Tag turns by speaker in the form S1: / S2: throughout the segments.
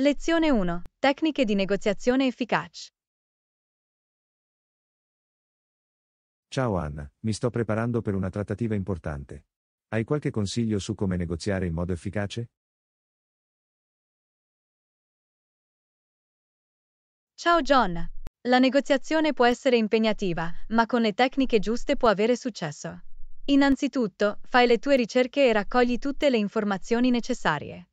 S1: Lezione 1. Tecniche di negoziazione efficaci.
S2: Ciao Anna, mi sto preparando per una trattativa importante. Hai qualche consiglio su come negoziare in modo efficace?
S1: Ciao John. La negoziazione può essere impegnativa, ma con le tecniche giuste può avere successo. Innanzitutto, fai le tue ricerche e raccogli tutte le informazioni necessarie.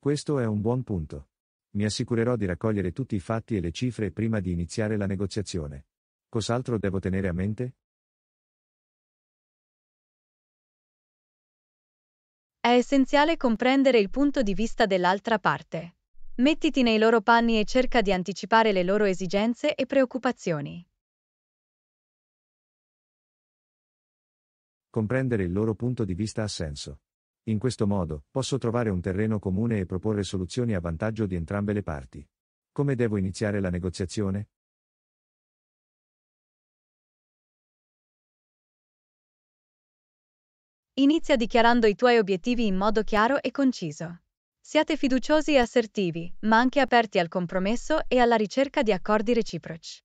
S3: Questo è un buon punto.
S2: Mi assicurerò di raccogliere tutti i fatti e le cifre prima di iniziare la negoziazione. Cos'altro devo tenere a mente?
S1: È essenziale comprendere il punto di vista dell'altra parte. Mettiti nei loro panni e cerca di anticipare le loro esigenze e preoccupazioni.
S2: Comprendere il loro punto di vista ha senso. In questo modo, posso trovare un terreno comune e proporre soluzioni a vantaggio di entrambe le
S3: parti. Come devo iniziare la negoziazione?
S1: Inizia dichiarando i tuoi obiettivi in modo chiaro e conciso. Siate fiduciosi e assertivi, ma anche aperti al compromesso e alla ricerca di accordi reciproci.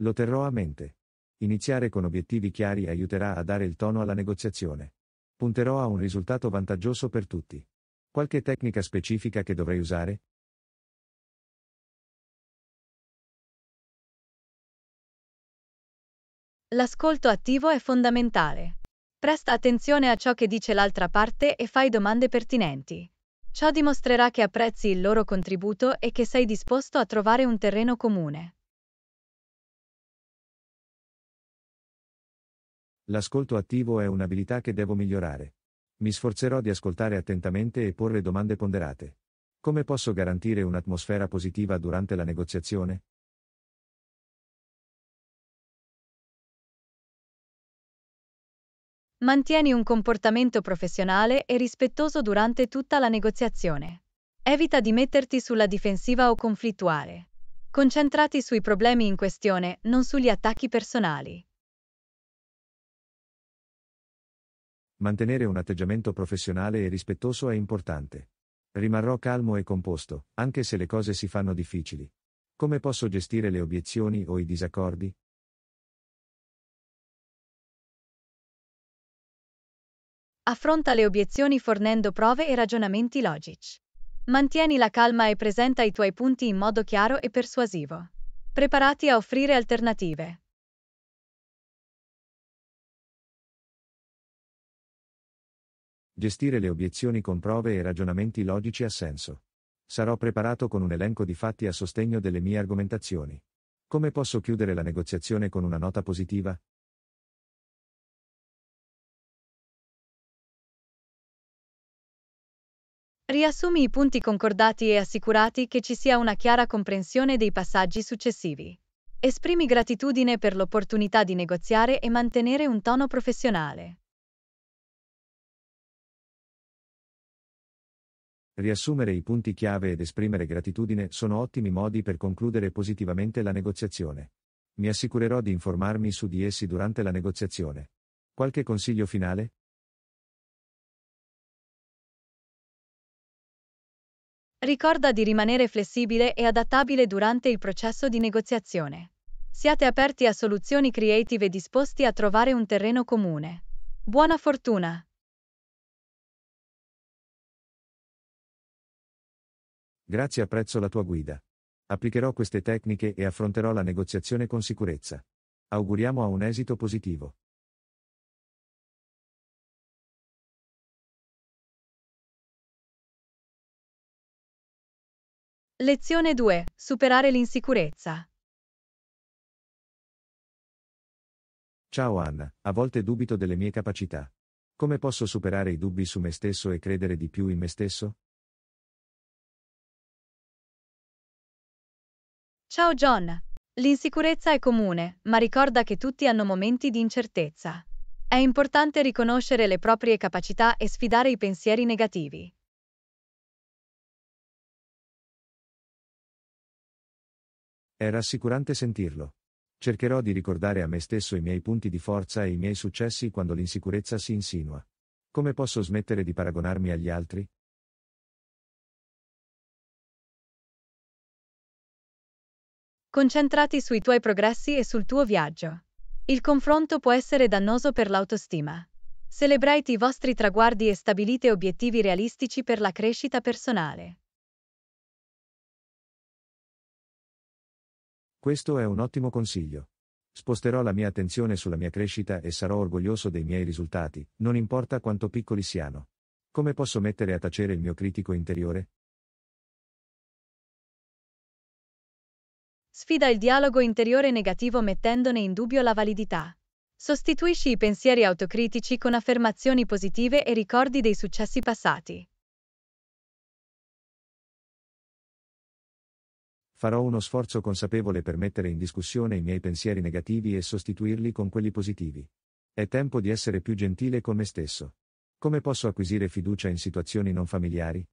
S2: Lo terrò a mente. Iniziare con obiettivi chiari aiuterà a dare il tono alla negoziazione. Punterò a un risultato vantaggioso per tutti.
S3: Qualche tecnica specifica che dovrei usare? L'ascolto attivo
S1: è fondamentale. Presta attenzione a ciò che dice l'altra parte e fai domande pertinenti. Ciò dimostrerà che apprezzi il loro contributo e che sei disposto a trovare un terreno comune.
S2: L'ascolto attivo è un'abilità che devo migliorare. Mi sforzerò di ascoltare attentamente e porre domande ponderate. Come posso garantire un'atmosfera positiva durante la
S3: negoziazione?
S1: Mantieni un comportamento professionale e rispettoso durante tutta la negoziazione. Evita di metterti sulla difensiva o conflittuale. Concentrati sui problemi in questione, non sugli attacchi personali.
S2: mantenere un atteggiamento professionale e rispettoso è importante. Rimarrò calmo e composto, anche se le cose si fanno difficili. Come posso gestire le obiezioni o i disaccordi?
S1: Affronta le obiezioni fornendo prove e ragionamenti logici. Mantieni la calma e presenta i tuoi punti in modo chiaro e persuasivo. Preparati a offrire alternative.
S3: Gestire le obiezioni con
S2: prove e ragionamenti logici ha senso. Sarò preparato con un elenco di fatti a sostegno delle mie
S3: argomentazioni. Come posso chiudere la negoziazione con una nota positiva?
S1: Riassumi i punti concordati e assicurati che ci sia una chiara comprensione dei passaggi successivi. Esprimi gratitudine per l'opportunità di negoziare e mantenere un tono professionale.
S2: Riassumere i punti chiave ed esprimere gratitudine sono ottimi modi per concludere positivamente la negoziazione. Mi assicurerò di informarmi su di essi durante la negoziazione. Qualche consiglio finale?
S1: Ricorda di rimanere flessibile e adattabile durante il processo di negoziazione. Siate aperti a soluzioni creative e disposti a trovare un terreno comune. Buona fortuna!
S3: Grazie apprezzo la tua guida. Applicherò queste tecniche e affronterò la negoziazione con sicurezza. Auguriamo a un esito positivo. Lezione 2. Superare l'insicurezza. Ciao Anna,
S2: a volte dubito delle mie capacità. Come posso superare i dubbi su me stesso e credere di più in me stesso?
S1: Ciao John! L'insicurezza è comune, ma ricorda che tutti hanno momenti di incertezza. È importante riconoscere le proprie capacità e sfidare i pensieri negativi.
S3: È rassicurante sentirlo. Cercherò di ricordare a me stesso i miei punti di forza e
S2: i miei successi quando l'insicurezza si insinua. Come posso smettere di paragonarmi agli altri?
S1: concentrati sui tuoi progressi e sul tuo viaggio. Il confronto può essere dannoso per l'autostima. Celebrate i vostri traguardi e stabilite obiettivi realistici per la crescita personale.
S2: Questo è un ottimo consiglio. Sposterò la mia attenzione sulla mia crescita e sarò orgoglioso dei miei risultati, non importa quanto piccoli siano. Come posso mettere a tacere il mio critico interiore?
S1: Sfida il dialogo interiore negativo mettendone in dubbio la validità. Sostituisci i pensieri autocritici con affermazioni positive e ricordi dei successi passati.
S2: Farò uno sforzo consapevole per mettere in discussione i miei pensieri negativi e sostituirli con quelli positivi. È tempo di essere più gentile con me stesso. Come posso acquisire fiducia in situazioni non
S3: familiari?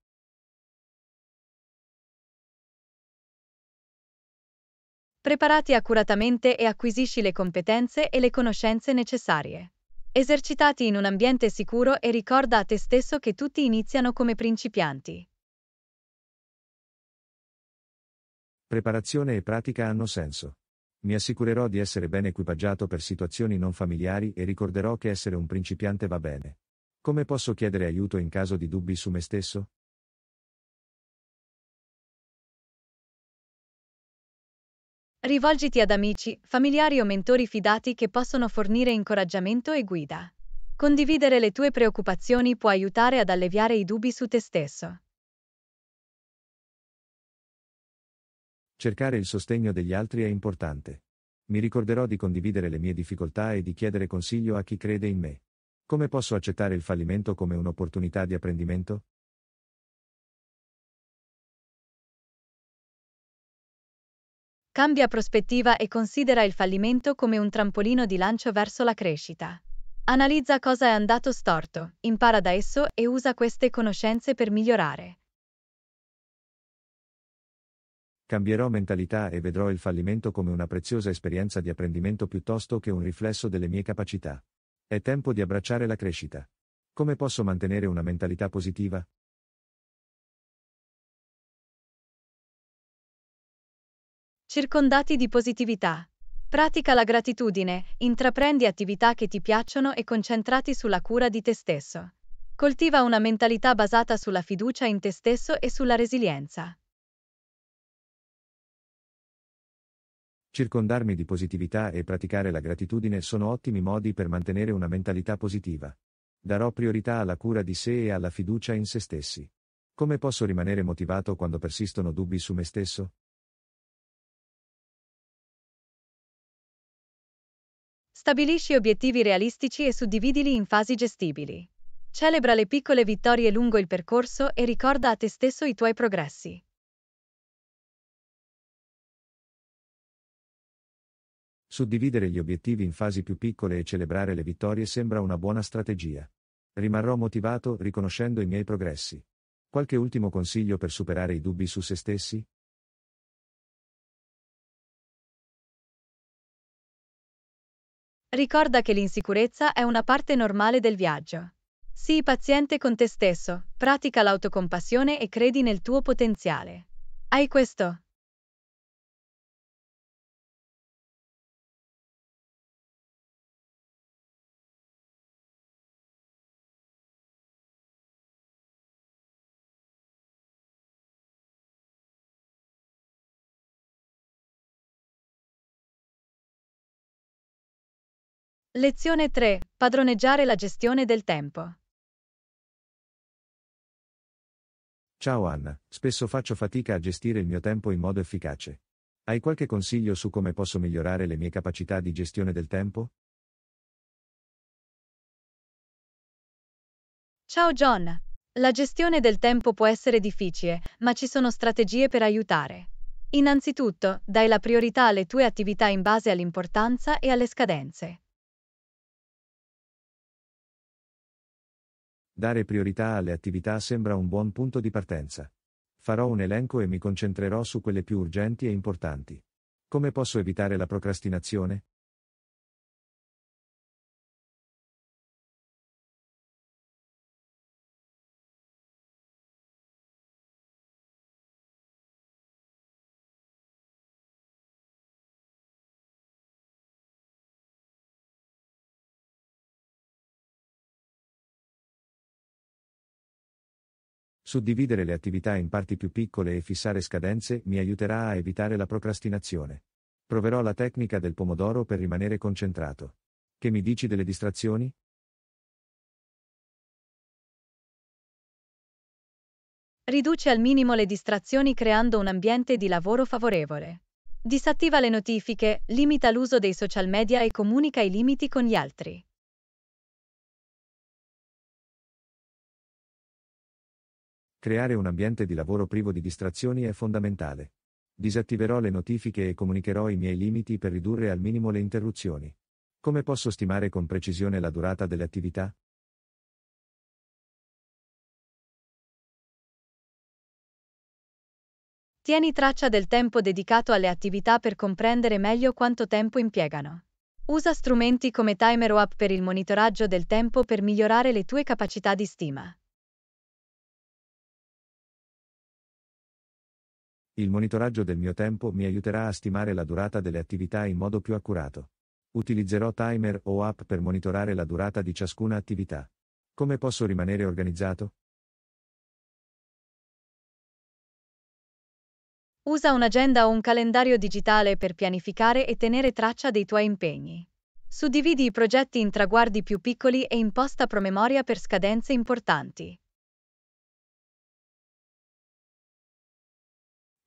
S1: preparati accuratamente e acquisisci le competenze e le conoscenze necessarie. Esercitati in un ambiente sicuro e ricorda a te stesso che tutti iniziano come principianti.
S2: Preparazione e pratica hanno senso. Mi assicurerò di essere ben equipaggiato per situazioni non familiari e ricorderò che essere un principiante va bene. Come posso chiedere aiuto in caso di dubbi su me
S3: stesso?
S1: Rivolgiti ad amici, familiari o mentori fidati che possono fornire incoraggiamento e guida. Condividere le tue preoccupazioni può aiutare ad alleviare i dubbi su te stesso.
S2: Cercare il sostegno degli altri è importante. Mi ricorderò di condividere le mie difficoltà e di chiedere consiglio
S3: a chi crede in me. Come posso accettare il fallimento come un'opportunità di apprendimento?
S1: Cambia prospettiva e considera il fallimento come un trampolino di lancio verso la crescita. Analizza cosa è andato storto, impara da esso e usa queste conoscenze per migliorare.
S2: Cambierò mentalità e vedrò il fallimento come una preziosa esperienza di apprendimento piuttosto che un riflesso delle mie capacità.
S3: È tempo di abbracciare la crescita. Come posso mantenere una mentalità positiva?
S1: Circondati di positività. Pratica la gratitudine, intraprendi attività che ti piacciono e concentrati sulla cura di te stesso. Coltiva una mentalità basata sulla fiducia in te stesso e sulla resilienza.
S2: Circondarmi di positività e praticare la gratitudine sono ottimi modi per mantenere una mentalità positiva. Darò priorità alla cura di sé e alla fiducia in se stessi. Come posso rimanere motivato quando persistono dubbi su me stesso?
S1: Stabilisci obiettivi realistici e suddividili in fasi gestibili. Celebra le piccole vittorie lungo il percorso e ricorda a te stesso i tuoi progressi.
S2: Suddividere gli obiettivi in fasi più piccole e celebrare le vittorie sembra una buona strategia. Rimarrò motivato riconoscendo i miei progressi.
S3: Qualche ultimo consiglio per superare i dubbi su se stessi?
S1: Ricorda che l'insicurezza è una parte normale del viaggio. Sii paziente con te stesso, pratica l'autocompassione e credi nel tuo potenziale. Hai questo.
S3: Lezione 3. Padroneggiare la gestione del tempo.
S2: Ciao Anna, spesso faccio fatica a gestire il mio tempo in modo efficace. Hai qualche consiglio su come posso migliorare le mie capacità di gestione del tempo?
S1: Ciao John. La gestione del tempo può essere difficile, ma ci sono strategie per aiutare. Innanzitutto, dai la priorità alle tue attività in base all'importanza e alle scadenze.
S2: Dare priorità alle attività sembra un buon punto di partenza. Farò un elenco e mi concentrerò su quelle più urgenti e importanti.
S3: Come posso evitare la procrastinazione?
S2: Suddividere le attività in parti più piccole e fissare scadenze mi aiuterà a evitare la procrastinazione. Proverò la tecnica del pomodoro per rimanere concentrato. Che mi dici delle
S3: distrazioni?
S1: Riduce al minimo le distrazioni creando un ambiente di lavoro favorevole. Disattiva le notifiche, limita l'uso dei social media e comunica i limiti con gli altri.
S3: Creare un ambiente di lavoro privo di distrazioni è fondamentale. Disattiverò le notifiche
S2: e comunicherò i miei limiti per ridurre al minimo le interruzioni. Come posso stimare con precisione
S3: la durata delle attività?
S1: Tieni traccia del tempo dedicato alle attività per comprendere meglio quanto tempo impiegano. Usa strumenti come Timer o app per il monitoraggio del tempo per migliorare le tue capacità di stima.
S2: Il monitoraggio del mio tempo mi aiuterà a stimare la durata delle attività in modo più accurato. Utilizzerò timer o app per monitorare la durata di ciascuna attività. Come posso rimanere organizzato?
S1: Usa un'agenda o un calendario digitale per pianificare e tenere traccia dei tuoi impegni. Suddividi i progetti in traguardi più piccoli e imposta promemoria per scadenze importanti.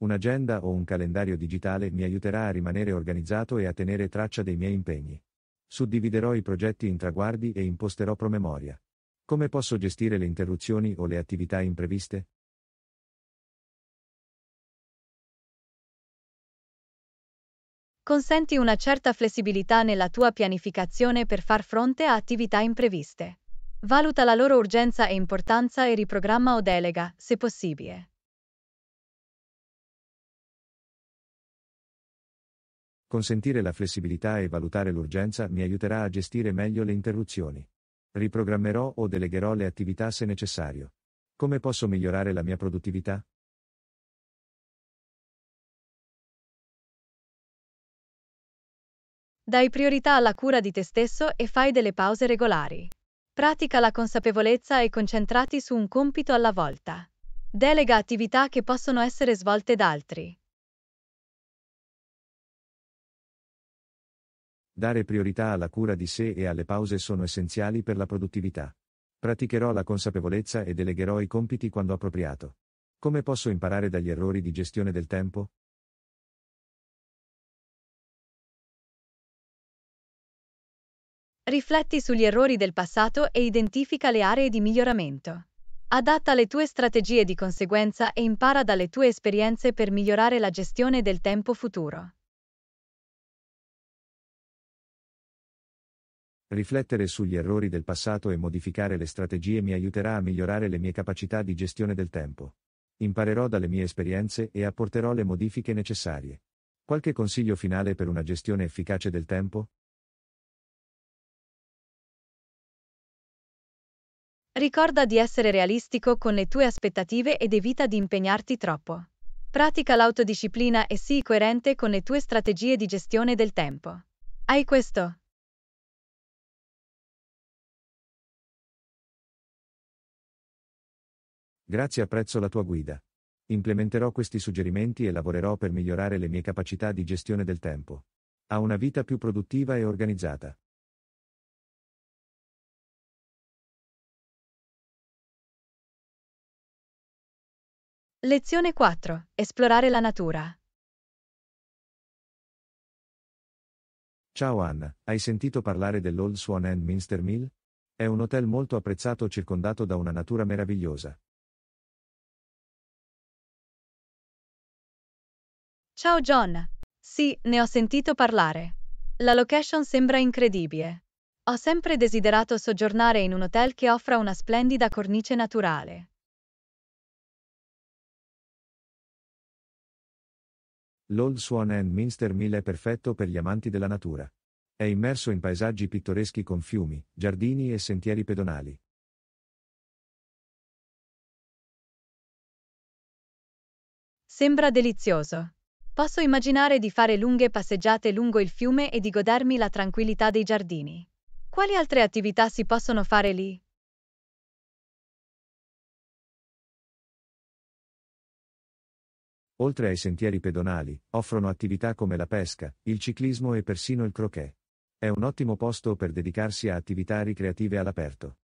S2: Un'agenda o un calendario digitale mi aiuterà a rimanere organizzato e a tenere traccia dei miei impegni. Suddividerò i progetti in traguardi e imposterò promemoria. Come posso gestire le interruzioni o le attività impreviste?
S1: Consenti una certa flessibilità nella tua pianificazione per far fronte a attività impreviste. Valuta la loro urgenza e importanza e riprogramma o delega, se possibile.
S2: Consentire la flessibilità e valutare l'urgenza mi aiuterà a gestire meglio le interruzioni. Riprogrammerò o delegherò le attività se necessario. Come posso migliorare
S3: la mia produttività?
S1: Dai priorità alla cura di te stesso e fai delle pause regolari. Pratica la consapevolezza e concentrati su un compito alla volta. Delega attività che possono essere svolte da altri.
S2: Dare priorità alla cura di sé e alle pause sono essenziali per la produttività. Praticherò la consapevolezza e delegherò i compiti quando
S3: appropriato. Come posso imparare dagli errori di gestione del tempo?
S1: Rifletti sugli errori del passato e identifica le aree di miglioramento. Adatta le tue strategie di conseguenza e impara dalle tue esperienze per migliorare la gestione del tempo futuro.
S2: Riflettere sugli errori del passato e modificare le strategie mi aiuterà a migliorare le mie capacità di gestione del tempo. Imparerò dalle mie esperienze e apporterò le modifiche necessarie. Qualche consiglio finale per una gestione efficace del tempo?
S1: Ricorda di essere realistico con le tue aspettative ed evita di impegnarti troppo. Pratica l'autodisciplina e sii coerente con le tue strategie di gestione del tempo. Hai questo?
S3: Grazie
S2: apprezzo la tua guida. Implementerò questi suggerimenti e lavorerò per migliorare le mie capacità di
S3: gestione del tempo. Ha una vita più produttiva e organizzata. Lezione 4. Esplorare la natura.
S2: Ciao Anna, hai sentito parlare dell'Old Swan and Minster Mill? È un hotel molto apprezzato circondato da una natura meravigliosa.
S1: Ciao John! Sì, ne ho sentito parlare. La location sembra incredibile. Ho sempre desiderato soggiornare in un hotel che offra una splendida cornice naturale.
S2: L'Old Swan and Minster Mill è perfetto per gli amanti della natura. È immerso in paesaggi pittoreschi con fiumi,
S3: giardini e sentieri pedonali.
S1: Sembra delizioso. Posso immaginare di fare lunghe passeggiate lungo il fiume e di godermi la tranquillità dei giardini. Quali altre attività si possono fare lì?
S3: Oltre ai sentieri pedonali, offrono attività come
S2: la pesca, il ciclismo e persino il croquet. È un ottimo posto per dedicarsi a attività
S3: ricreative all'aperto.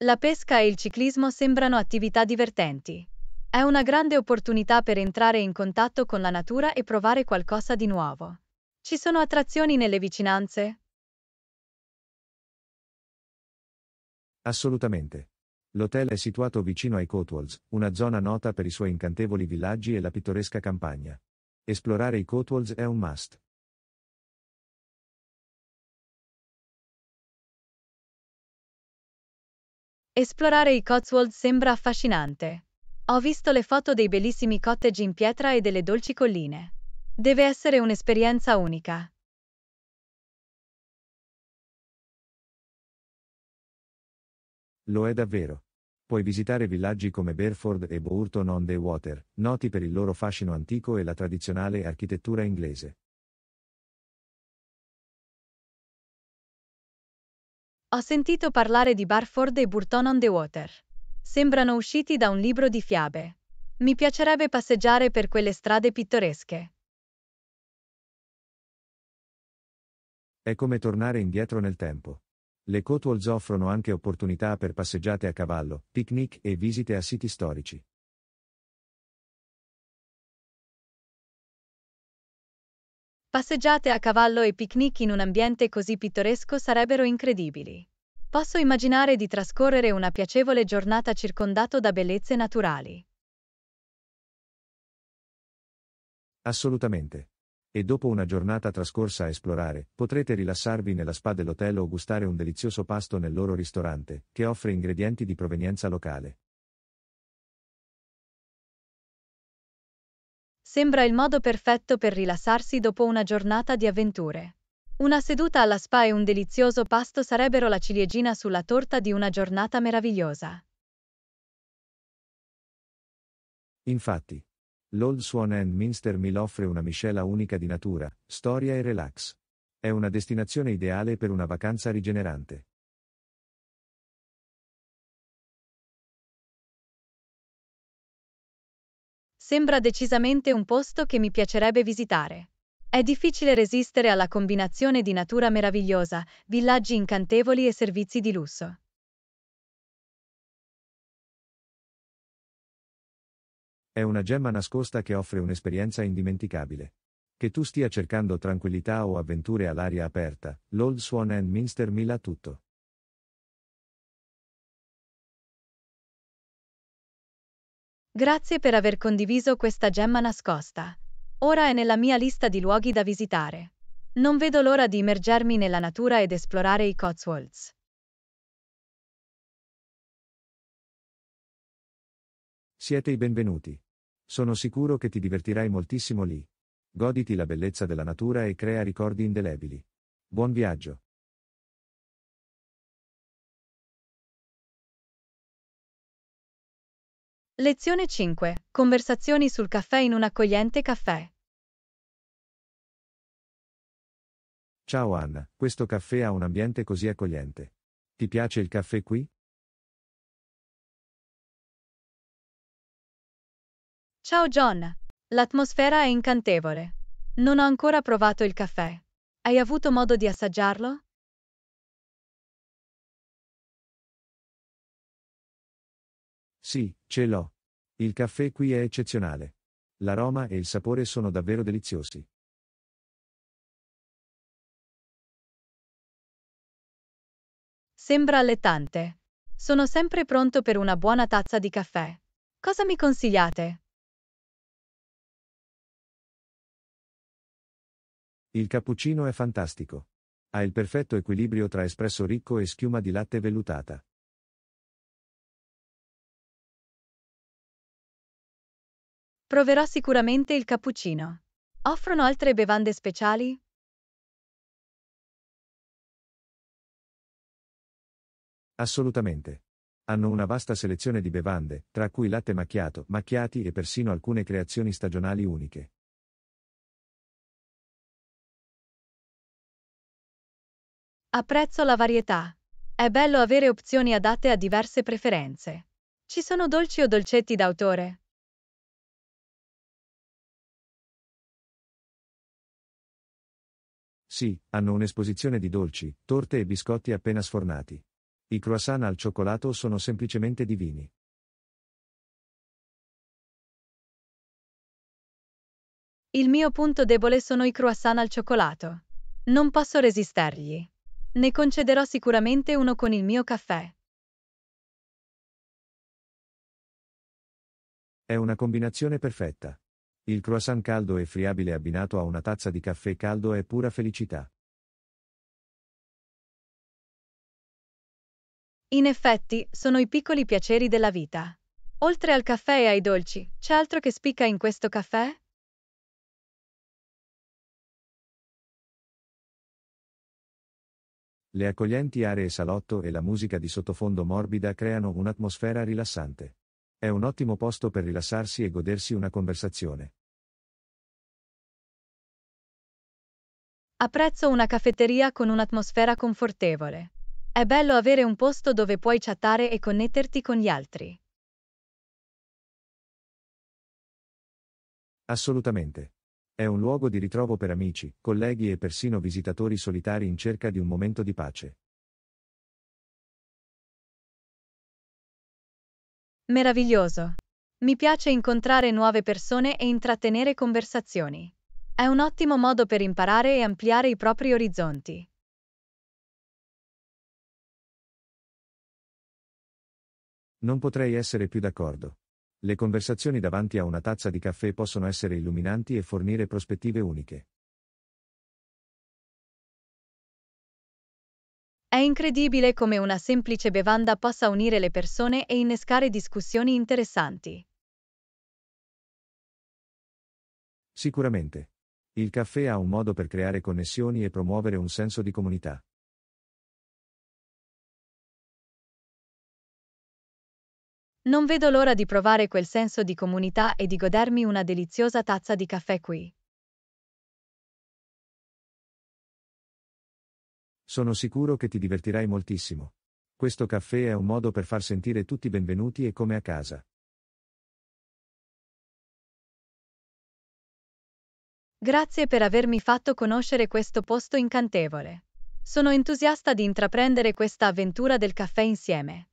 S1: La pesca e il ciclismo sembrano attività divertenti. È una grande opportunità per entrare in contatto con la natura e provare qualcosa di nuovo. Ci sono attrazioni nelle vicinanze?
S2: Assolutamente. L'hotel è situato vicino ai Cotswolds, una zona nota per i suoi
S3: incantevoli villaggi e la pittoresca campagna. Esplorare i Cotswolds è un must.
S1: Esplorare i Cotswold sembra affascinante. Ho visto le foto dei bellissimi cottage in pietra e delle dolci colline. Deve essere un'esperienza unica.
S3: Lo è davvero. Puoi visitare villaggi come Berford e Burton on the Water,
S2: noti per il loro fascino antico e la tradizionale architettura inglese.
S1: Ho sentito parlare di Barford e Burton on the Water. Sembrano usciti da un libro di fiabe. Mi piacerebbe passeggiare per quelle strade pittoresche.
S2: È come tornare indietro nel tempo. Le Coatwalls offrono anche
S3: opportunità per passeggiate a cavallo, picnic e visite a siti storici.
S1: Passeggiate a cavallo e picnic in un ambiente così pittoresco sarebbero incredibili. Posso immaginare di trascorrere una piacevole giornata circondato da bellezze naturali.
S2: Assolutamente. E dopo una giornata trascorsa a esplorare, potrete rilassarvi nella spa dell'hotel o gustare un delizioso pasto nel loro ristorante, che offre ingredienti di provenienza locale.
S1: sembra il modo perfetto per rilassarsi dopo una giornata di avventure. Una seduta alla spa e un delizioso pasto sarebbero la ciliegina sulla torta di una giornata meravigliosa.
S2: Infatti, l'Old Swan and Minster Mill offre una miscela unica di natura, storia e
S3: relax. È una destinazione ideale per una vacanza rigenerante.
S1: Sembra decisamente un posto che mi piacerebbe visitare. È difficile resistere alla combinazione di natura meravigliosa, villaggi incantevoli e servizi di lusso.
S3: È
S2: una gemma nascosta che offre un'esperienza indimenticabile. Che tu stia cercando tranquillità
S3: o avventure all'aria aperta, l'Old Swan and Minster Mila tutto.
S1: Grazie per aver condiviso questa gemma nascosta. Ora è nella mia lista di luoghi da visitare. Non vedo l'ora di immergermi nella natura ed esplorare i Cotswolds.
S3: Siete i benvenuti.
S2: Sono sicuro che ti divertirai moltissimo lì. Goditi la bellezza della natura e crea ricordi
S3: indelebili. Buon viaggio. Lezione 5.
S1: Conversazioni sul caffè in un accogliente caffè.
S3: Ciao Anna, questo caffè ha un ambiente così accogliente. Ti piace il caffè qui?
S1: Ciao John, l'atmosfera è incantevole. Non ho ancora provato il caffè. Hai avuto modo di assaggiarlo?
S3: Sì, ce l'ho. Il caffè qui è eccezionale. L'aroma e il sapore sono davvero deliziosi.
S1: Sembra allettante. Sono sempre pronto per una buona tazza di caffè. Cosa mi consigliate?
S2: Il cappuccino è fantastico. Ha il perfetto equilibrio tra espresso ricco e schiuma di latte vellutata.
S1: Proverò sicuramente il cappuccino. Offrono altre bevande speciali?
S2: Assolutamente. Hanno una vasta selezione di bevande, tra cui latte macchiato, macchiati e persino
S3: alcune creazioni stagionali uniche.
S1: Apprezzo la varietà. È bello avere opzioni adatte a diverse preferenze. Ci sono dolci o dolcetti d'autore?
S3: Sì, hanno un'esposizione di dolci, torte e biscotti appena sfornati. I croissant
S2: al cioccolato sono semplicemente divini.
S1: Il mio punto debole sono i croissant al cioccolato. Non posso resistergli. Ne concederò sicuramente uno con il mio caffè.
S2: È una combinazione perfetta. Il croissant caldo e friabile abbinato a una tazza di caffè caldo è pura
S3: felicità. In
S1: effetti, sono i piccoli piaceri della vita. Oltre al caffè e ai dolci, c'è altro che spicca in questo caffè?
S3: Le accoglienti aree salotto e la musica di sottofondo
S2: morbida creano un'atmosfera rilassante. È un ottimo posto per rilassarsi e godersi una conversazione.
S1: Apprezzo una caffetteria con un'atmosfera confortevole. È bello avere un posto dove puoi chattare e connetterti con gli altri.
S2: Assolutamente. È un luogo di ritrovo per amici, colleghi e persino visitatori solitari in cerca di un momento di pace.
S1: Meraviglioso. Mi piace incontrare nuove persone e intrattenere conversazioni. È un ottimo modo per imparare e ampliare i propri orizzonti.
S3: Non potrei essere più d'accordo. Le conversazioni davanti a una
S2: tazza di caffè possono essere illuminanti e fornire prospettive uniche.
S1: È incredibile come una semplice bevanda possa unire le persone e innescare discussioni interessanti.
S2: Sicuramente. Il caffè ha un modo per creare connessioni
S3: e promuovere un senso di comunità.
S1: Non vedo l'ora di provare quel senso di comunità e di godermi una deliziosa tazza di caffè qui.
S2: Sono sicuro che ti divertirai moltissimo. Questo caffè è un modo per far sentire tutti benvenuti e come a casa.
S1: Grazie per avermi fatto conoscere questo posto incantevole. Sono entusiasta di intraprendere questa avventura del caffè insieme.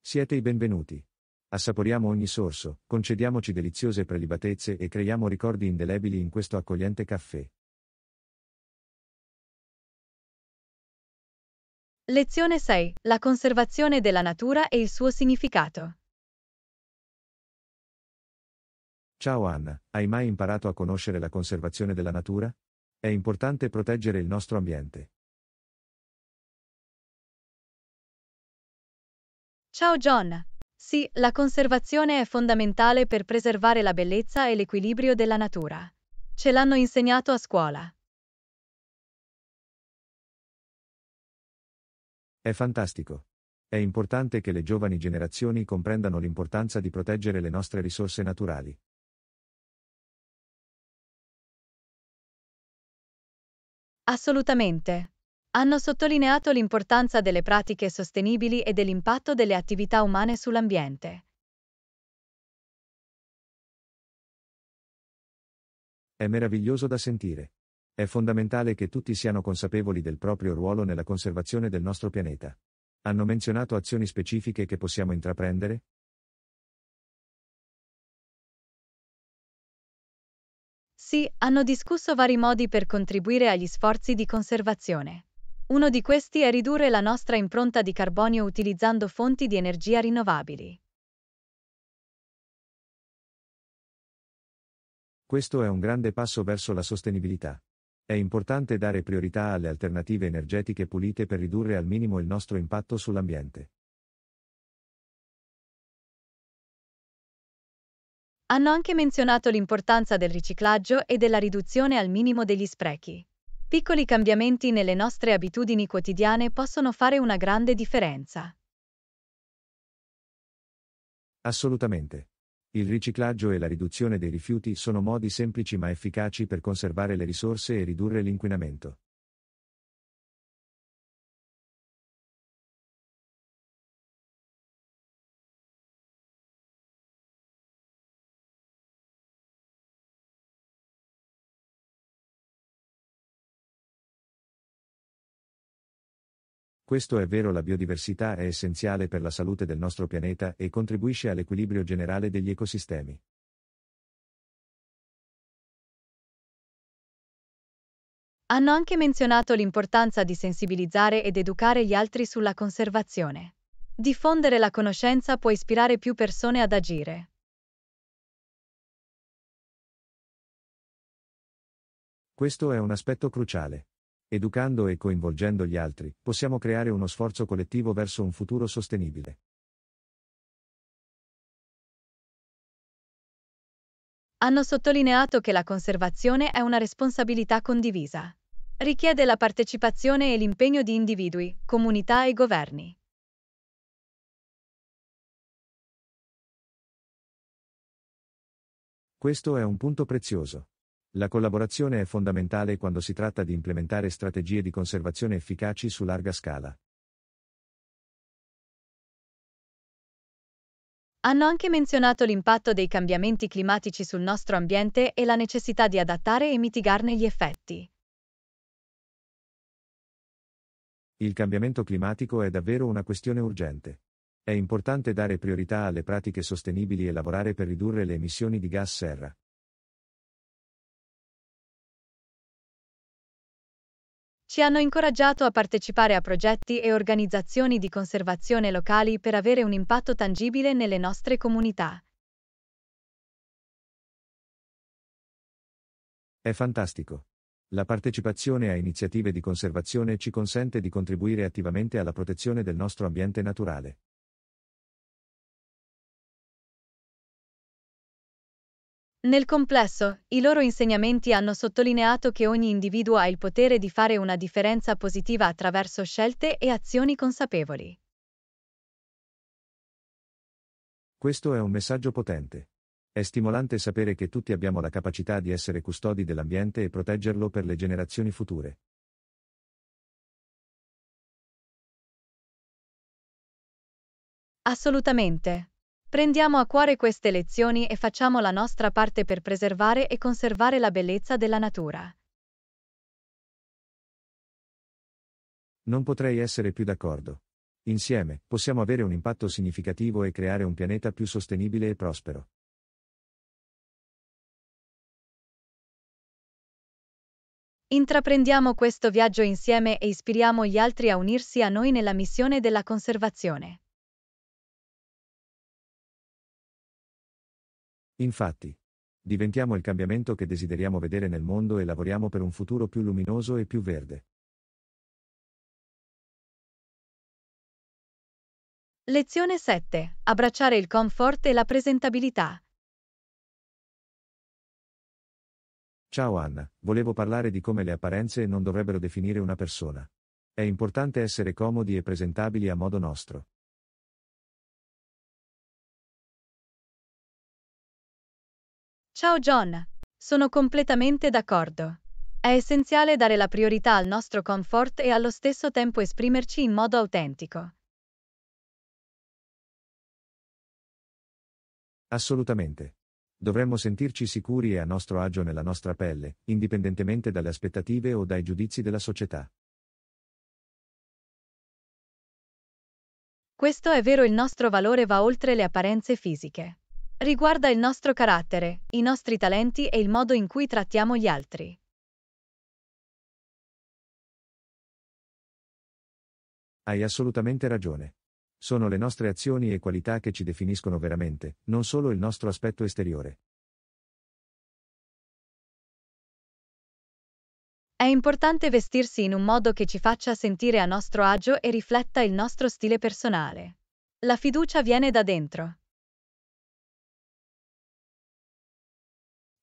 S2: Siete i benvenuti. Assaporiamo ogni sorso, concediamoci deliziose prelibatezze e creiamo ricordi indelebili in questo accogliente caffè.
S1: Lezione 6. La conservazione della natura e il suo significato.
S2: Ciao Anna, hai mai imparato a conoscere la conservazione della natura? È importante proteggere il nostro ambiente.
S3: Ciao John. Sì,
S1: la conservazione è fondamentale per preservare la bellezza e l'equilibrio della natura. Ce l'hanno insegnato a scuola.
S2: È fantastico. È importante che le giovani generazioni comprendano
S3: l'importanza di proteggere le nostre risorse naturali.
S1: Assolutamente. Hanno sottolineato l'importanza delle pratiche sostenibili e dell'impatto delle attività umane sull'ambiente.
S2: È meraviglioso da sentire. È fondamentale che tutti siano consapevoli del proprio ruolo nella
S3: conservazione del nostro pianeta. Hanno menzionato azioni specifiche che possiamo intraprendere? Sì,
S1: hanno discusso vari modi per contribuire agli sforzi di conservazione. Uno di questi è ridurre la nostra impronta di carbonio utilizzando fonti di energia rinnovabili.
S2: Questo è un grande passo verso la sostenibilità. È importante dare priorità alle alternative energetiche pulite per ridurre al minimo il nostro impatto sull'ambiente.
S1: Hanno anche menzionato l'importanza del riciclaggio e della riduzione al minimo degli sprechi. Piccoli cambiamenti nelle nostre abitudini quotidiane possono fare una grande differenza.
S2: Assolutamente. Il riciclaggio e la riduzione dei rifiuti sono modi semplici ma efficaci
S3: per conservare le risorse e ridurre l'inquinamento. Questo è vero la biodiversità è essenziale per la salute del nostro pianeta e contribuisce all'equilibrio generale degli ecosistemi.
S1: Hanno anche menzionato l'importanza di sensibilizzare ed educare gli altri sulla conservazione. Diffondere la conoscenza può ispirare più persone ad agire.
S2: Questo è un aspetto cruciale. Educando e coinvolgendo gli altri, possiamo creare uno sforzo collettivo verso un futuro sostenibile.
S1: Hanno sottolineato che la conservazione è una responsabilità condivisa. Richiede la partecipazione e l'impegno di individui,
S3: comunità e governi. Questo è un punto prezioso.
S2: La collaborazione è fondamentale quando si tratta di implementare strategie di conservazione efficaci su larga scala.
S1: Hanno anche menzionato l'impatto dei cambiamenti climatici sul nostro ambiente e la necessità di adattare e mitigarne gli effetti.
S2: Il cambiamento climatico è davvero una questione urgente. È importante dare priorità alle pratiche sostenibili e lavorare per ridurre le emissioni di gas serra.
S1: ci hanno incoraggiato a partecipare a progetti e organizzazioni di conservazione locali per avere un impatto tangibile nelle nostre comunità.
S2: È fantastico. La partecipazione a iniziative di conservazione ci consente di contribuire attivamente alla protezione del nostro ambiente naturale.
S1: Nel complesso, i loro insegnamenti hanno sottolineato che ogni individuo ha il potere di fare una differenza positiva attraverso scelte e azioni consapevoli.
S2: Questo è un messaggio potente. È stimolante sapere che tutti abbiamo la capacità di essere custodi
S3: dell'ambiente e proteggerlo per le generazioni future. Assolutamente.
S1: Prendiamo a cuore queste lezioni e facciamo la nostra parte per preservare e conservare la bellezza della natura.
S2: Non potrei essere più d'accordo. Insieme, possiamo avere un impatto significativo e creare un pianeta più
S3: sostenibile e prospero.
S1: Intraprendiamo questo viaggio insieme e ispiriamo gli altri a unirsi a noi nella missione della conservazione.
S2: Infatti, diventiamo il cambiamento che desideriamo vedere nel mondo e lavoriamo per un futuro più luminoso e più verde.
S1: Lezione 7. Abbracciare il comfort e la presentabilità.
S2: Ciao Anna, volevo parlare di come le apparenze non dovrebbero definire una persona. È importante
S3: essere comodi e presentabili a modo nostro.
S1: Ciao John, sono completamente d'accordo. È essenziale dare la priorità al nostro comfort e allo stesso tempo esprimerci in modo autentico.
S2: Assolutamente. Dovremmo sentirci sicuri e a nostro agio nella nostra pelle, indipendentemente dalle aspettative o dai giudizi della società.
S1: Questo è vero il nostro valore va oltre le apparenze fisiche. Riguarda il nostro carattere, i nostri talenti e il modo in cui trattiamo gli
S3: altri.
S2: Hai assolutamente ragione. Sono le nostre azioni e qualità che ci definiscono veramente, non solo il nostro aspetto esteriore.
S1: È importante vestirsi in un modo che ci faccia sentire a nostro agio e rifletta il nostro stile personale. La fiducia viene da dentro.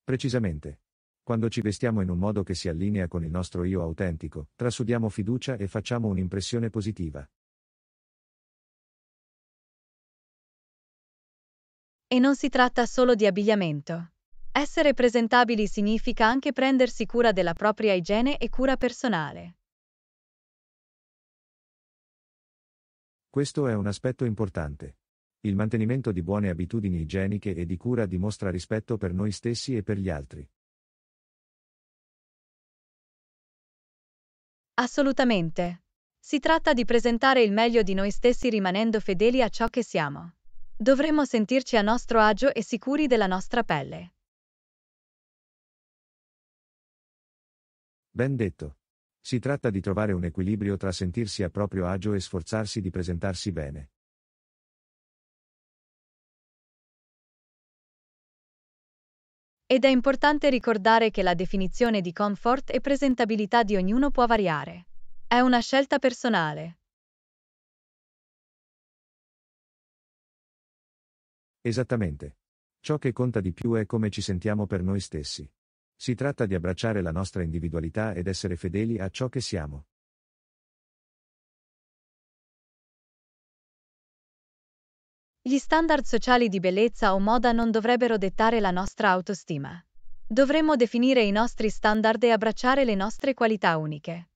S2: Precisamente. Quando ci vestiamo in un modo che si allinea con il nostro io autentico, trasudiamo fiducia e facciamo un'impressione positiva.
S1: E non si tratta solo di abbigliamento. Essere presentabili significa anche prendersi cura della propria igiene e cura personale.
S2: Questo è un aspetto importante. Il mantenimento di buone abitudini igieniche e di cura dimostra rispetto per noi stessi e per gli altri.
S1: Assolutamente. Si tratta di presentare il meglio di noi stessi rimanendo fedeli a ciò che siamo. Dovremmo sentirci a nostro agio e sicuri della nostra pelle.
S2: Ben detto. Si tratta di trovare un equilibrio tra sentirsi a
S3: proprio agio e sforzarsi di presentarsi bene.
S1: Ed è importante ricordare che la definizione di comfort e presentabilità di ognuno può variare. È una scelta personale.
S2: Esattamente. Ciò che conta di più è come ci sentiamo per noi stessi. Si tratta di
S3: abbracciare la nostra individualità ed essere fedeli a ciò che siamo.
S1: Gli standard sociali di bellezza o moda non dovrebbero dettare la nostra autostima. Dovremmo definire i nostri standard e abbracciare le nostre qualità uniche.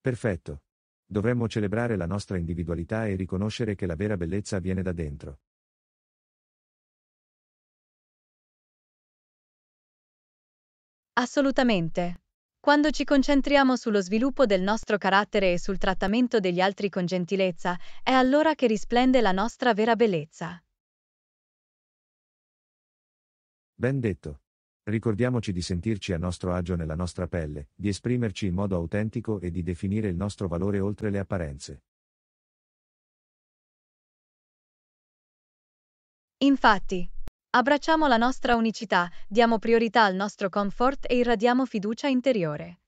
S2: Perfetto. Dovremmo celebrare la nostra individualità
S3: e riconoscere che la vera bellezza viene da dentro. Assolutamente. Quando
S1: ci concentriamo sullo sviluppo del nostro carattere e sul trattamento degli altri con gentilezza, è allora che risplende la nostra vera bellezza.
S2: Ben detto. Ricordiamoci di sentirci a nostro agio nella nostra pelle, di esprimerci in modo autentico e di definire il nostro valore oltre le apparenze.
S1: Infatti, Abbracciamo la nostra unicità, diamo priorità al nostro comfort e irradiamo fiducia interiore.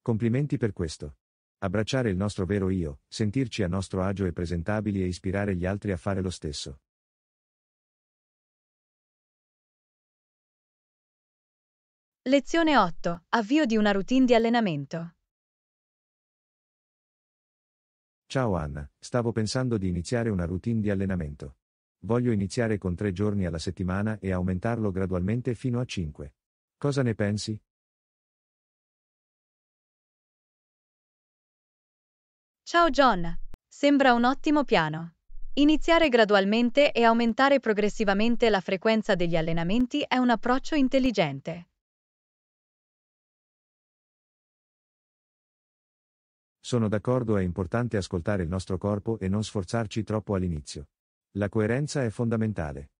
S2: Complimenti per questo. Abbracciare il nostro vero io, sentirci a nostro agio e presentabili e ispirare gli altri a
S3: fare lo stesso. Lezione 8. Avvio di una routine di allenamento.
S2: Ciao Anna, stavo pensando di iniziare una routine di allenamento. Voglio iniziare con tre giorni alla settimana e aumentarlo gradualmente fino a
S3: cinque. Cosa ne pensi?
S1: Ciao John, sembra un ottimo piano. Iniziare gradualmente e aumentare progressivamente la frequenza degli allenamenti è un approccio intelligente.
S2: Sono d'accordo è importante ascoltare il nostro corpo e non sforzarci troppo all'inizio.
S3: La coerenza è fondamentale.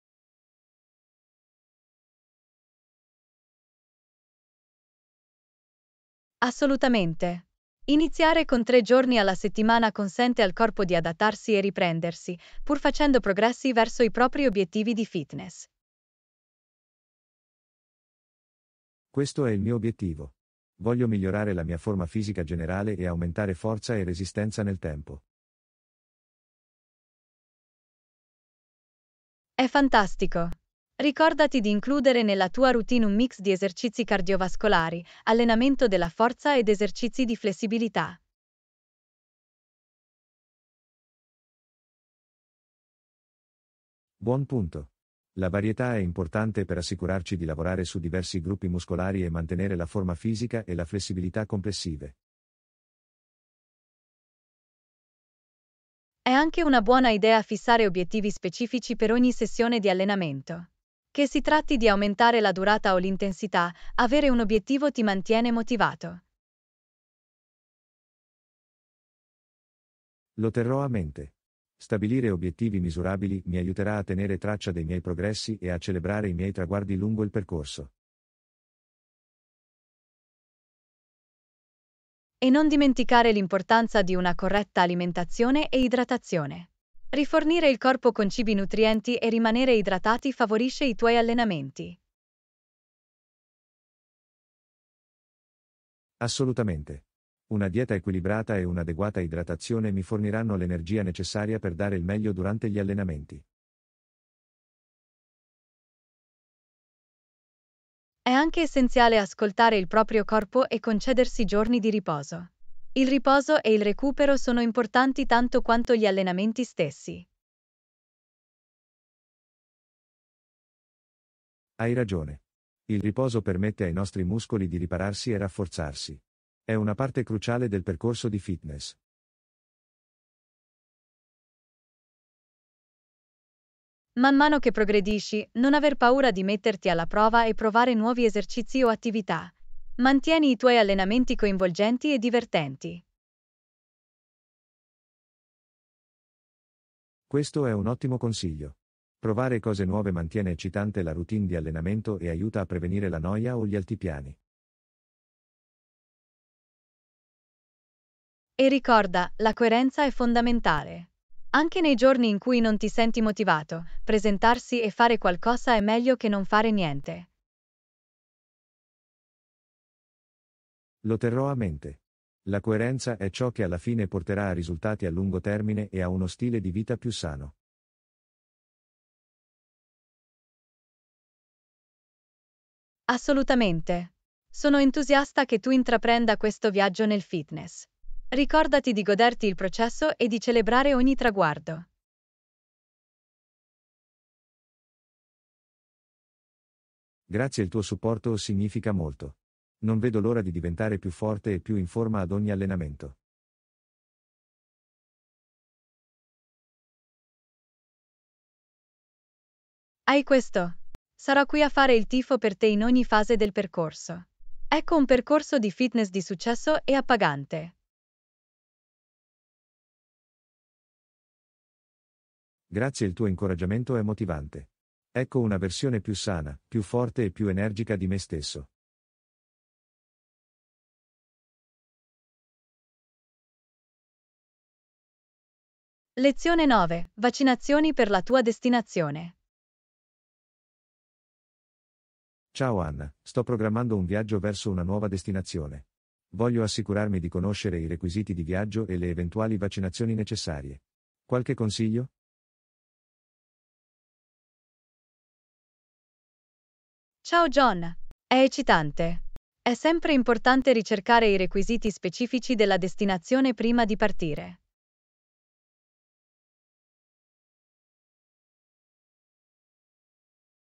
S3: Assolutamente.
S1: Iniziare con tre giorni alla settimana consente al corpo di adattarsi e riprendersi, pur facendo progressi verso i propri obiettivi di fitness.
S2: Questo è il mio obiettivo. Voglio migliorare la mia forma fisica generale e aumentare forza e resistenza nel tempo.
S1: È fantastico! Ricordati di includere nella tua routine un mix di esercizi cardiovascolari, allenamento della forza ed esercizi di flessibilità.
S3: Buon punto. La varietà è importante per assicurarci di lavorare su
S2: diversi gruppi muscolari e mantenere la forma fisica e la flessibilità complessive.
S1: È anche una buona idea fissare obiettivi specifici per ogni sessione di allenamento. Che si tratti di aumentare la durata o l'intensità, avere un obiettivo ti mantiene motivato.
S2: Lo terrò a mente. Stabilire obiettivi misurabili mi aiuterà a tenere traccia dei miei progressi e a celebrare i miei traguardi lungo il percorso.
S1: E non dimenticare l'importanza di una corretta alimentazione e idratazione. Rifornire il corpo con cibi nutrienti e rimanere idratati favorisce i tuoi allenamenti.
S2: Assolutamente. Una dieta equilibrata e un'adeguata idratazione mi forniranno l'energia necessaria per dare il meglio durante gli
S3: allenamenti.
S1: È anche essenziale ascoltare il proprio corpo e concedersi giorni di riposo. Il riposo e il recupero sono importanti tanto quanto gli allenamenti stessi.
S3: Hai ragione.
S2: Il riposo permette ai nostri muscoli di ripararsi e rafforzarsi. È una parte cruciale del
S3: percorso di fitness.
S1: Man mano che progredisci, non aver paura di metterti alla prova e provare nuovi esercizi o attività. Mantieni i tuoi allenamenti coinvolgenti e divertenti.
S2: Questo è un ottimo consiglio. Provare cose nuove mantiene eccitante la routine di allenamento e aiuta a prevenire la noia o gli altipiani.
S1: E ricorda, la coerenza è fondamentale. Anche nei giorni in cui non ti senti motivato, presentarsi e fare qualcosa è meglio che non fare niente.
S2: Lo terrò a mente. La coerenza
S3: è ciò che alla fine porterà a risultati a lungo termine e a uno stile di vita più sano.
S1: Assolutamente. Sono entusiasta che tu intraprenda questo viaggio nel fitness. Ricordati di goderti il processo e di celebrare ogni traguardo.
S3: Grazie al tuo supporto significa molto. Non vedo l'ora di diventare più forte e più in forma ad ogni allenamento. Hai questo. Sarò qui a fare il tifo per te in ogni
S1: fase del percorso. Ecco un percorso di fitness di successo e appagante.
S3: Grazie
S2: il tuo incoraggiamento è motivante. Ecco una versione più sana, più forte e più energica
S3: di me stesso. Lezione 9. Vaccinazioni
S1: per la tua destinazione.
S3: Ciao
S2: Anna, sto programmando un viaggio verso una nuova destinazione. Voglio assicurarmi di conoscere i
S3: requisiti di viaggio e le eventuali vaccinazioni necessarie. Qualche consiglio? Ciao John,
S1: è eccitante. È sempre importante ricercare i requisiti specifici della destinazione prima di partire.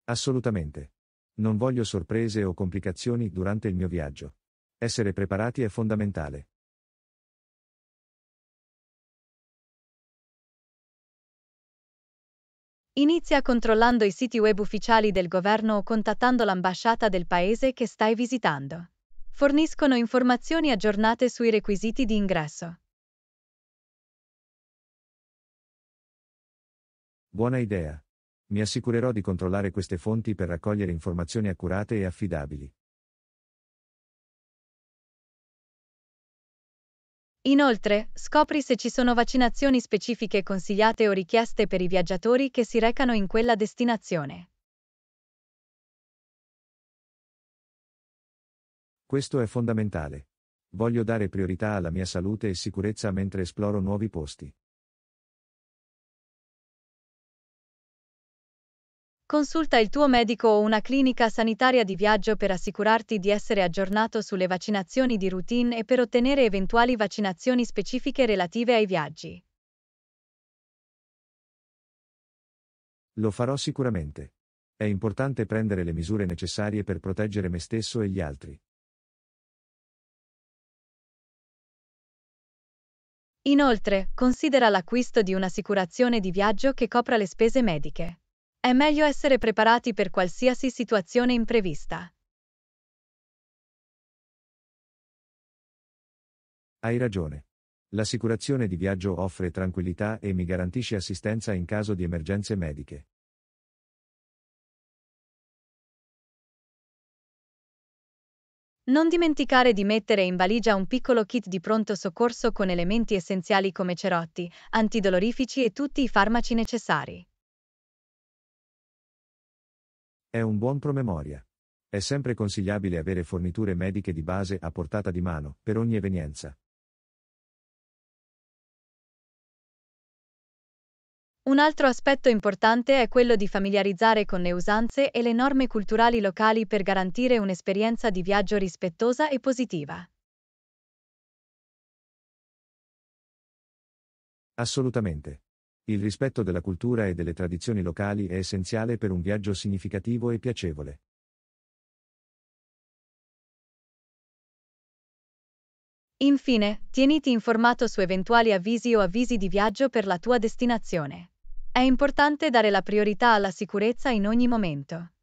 S3: Assolutamente. Non voglio sorprese o complicazioni durante il mio viaggio. Essere preparati è fondamentale.
S1: Inizia controllando i siti web ufficiali del governo o contattando l'ambasciata del paese che stai visitando. Forniscono informazioni aggiornate sui requisiti di ingresso.
S2: Buona idea. Mi assicurerò di controllare queste fonti per raccogliere informazioni accurate e
S3: affidabili.
S1: Inoltre, scopri se ci sono vaccinazioni specifiche consigliate o richieste per i viaggiatori che si recano in quella destinazione.
S2: Questo è fondamentale. Voglio dare priorità alla mia salute e sicurezza mentre esploro nuovi posti.
S1: Consulta il tuo medico o una clinica sanitaria di viaggio per assicurarti di essere aggiornato sulle vaccinazioni di routine e per ottenere eventuali vaccinazioni specifiche relative ai viaggi.
S2: Lo farò sicuramente. È importante prendere le misure necessarie per proteggere me stesso e gli altri.
S1: Inoltre, considera l'acquisto di un'assicurazione di viaggio che copra le spese mediche è meglio essere preparati per qualsiasi situazione imprevista.
S3: Hai ragione.
S2: L'assicurazione di viaggio offre tranquillità e mi garantisce assistenza in caso di
S3: emergenze mediche.
S1: Non dimenticare di mettere in valigia un piccolo kit di pronto soccorso con elementi essenziali come cerotti, antidolorifici e tutti i farmaci necessari.
S2: È un buon promemoria. È sempre consigliabile avere forniture mediche di base a portata di mano, per ogni evenienza.
S1: Un altro aspetto importante è quello di familiarizzare con le usanze e le norme culturali locali per garantire un'esperienza di viaggio rispettosa e positiva.
S2: Assolutamente. Il rispetto della cultura e delle tradizioni locali è essenziale per un viaggio significativo e piacevole.
S1: Infine, tieniti informato su eventuali avvisi o avvisi di viaggio per la tua destinazione. È importante dare la priorità alla sicurezza in ogni momento.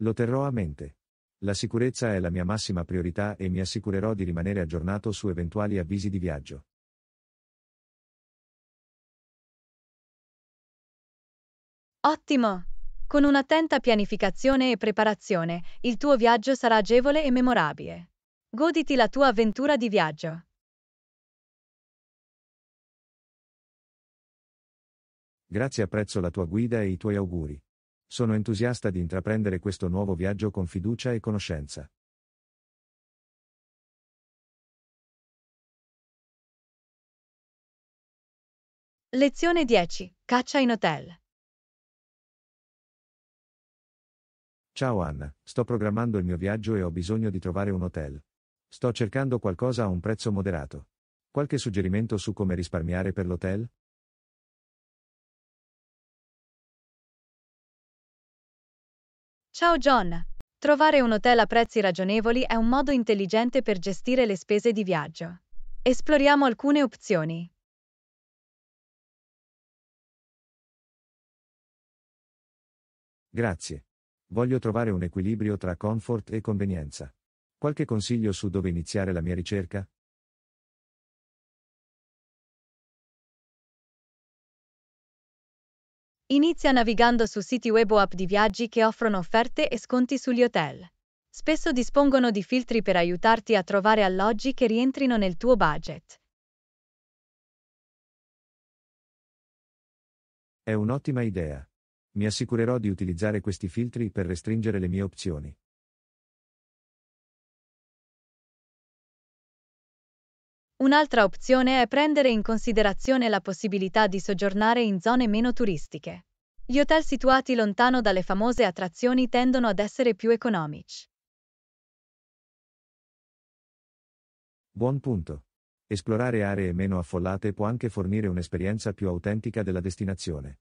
S3: Lo terrò a mente. La sicurezza
S2: è la mia massima priorità e mi assicurerò di rimanere aggiornato su eventuali avvisi di viaggio.
S1: Ottimo! Con un'attenta pianificazione e preparazione, il tuo viaggio sarà agevole e memorabile. Goditi la tua avventura di viaggio.
S2: Grazie apprezzo la tua guida e i tuoi auguri. Sono entusiasta di intraprendere questo nuovo viaggio con fiducia e conoscenza.
S3: Lezione 10. Caccia in hotel. Ciao Anna, sto programmando il mio viaggio e ho
S2: bisogno di trovare un hotel. Sto cercando qualcosa a un prezzo moderato. Qualche suggerimento
S3: su come risparmiare per l'hotel?
S1: Ciao John! Trovare un hotel a prezzi ragionevoli è un modo intelligente per gestire le spese di viaggio. Esploriamo alcune
S3: opzioni. Grazie. Voglio trovare un equilibrio tra comfort e convenienza. Qualche consiglio su dove iniziare la mia ricerca? Inizia
S1: navigando su siti web o app di viaggi che offrono offerte e sconti sugli hotel. Spesso dispongono di filtri per aiutarti a trovare alloggi che rientrino nel tuo budget.
S3: È un'ottima idea. Mi assicurerò di utilizzare questi filtri per restringere le mie opzioni.
S1: Un'altra opzione è prendere in considerazione la possibilità di soggiornare in zone meno turistiche. Gli hotel situati lontano dalle famose attrazioni tendono ad essere più economici.
S2: Buon punto. Esplorare aree meno affollate può anche fornire un'esperienza più autentica della destinazione.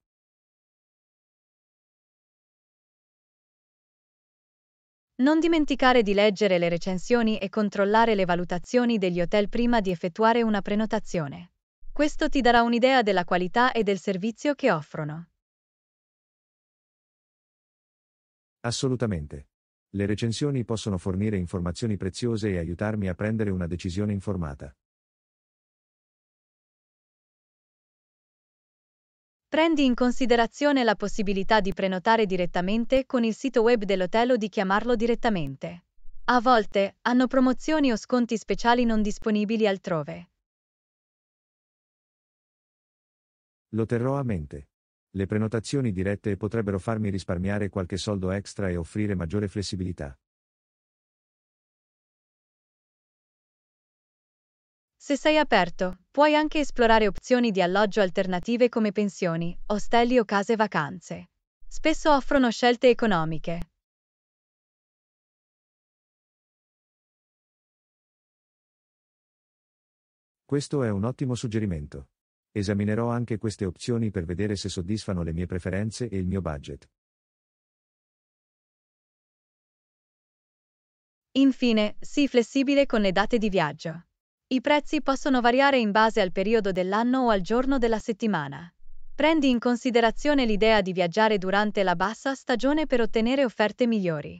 S1: Non dimenticare di leggere le recensioni e controllare le valutazioni degli hotel prima di effettuare una prenotazione. Questo ti darà un'idea della qualità e del servizio che offrono.
S2: Assolutamente. Le recensioni possono fornire informazioni preziose e aiutarmi a prendere una decisione informata.
S1: Prendi in considerazione la possibilità di prenotare direttamente con il sito web dell'hotel o di chiamarlo direttamente. A volte hanno promozioni o sconti speciali non disponibili altrove.
S2: Lo terrò a mente. Le prenotazioni dirette potrebbero farmi risparmiare qualche soldo extra e offrire maggiore flessibilità.
S1: Se sei aperto, puoi anche esplorare opzioni di alloggio alternative come pensioni, ostelli o case vacanze.
S3: Spesso offrono scelte economiche, Questo è un ottimo
S2: suggerimento. Esaminerò anche queste opzioni per vedere se soddisfano le mie preferenze e il mio budget.
S1: Infine, sii flessibile con le date di viaggio. I prezzi possono variare in base al periodo dell'anno o al giorno della settimana. Prendi in considerazione l'idea di viaggiare durante la bassa stagione per ottenere offerte migliori.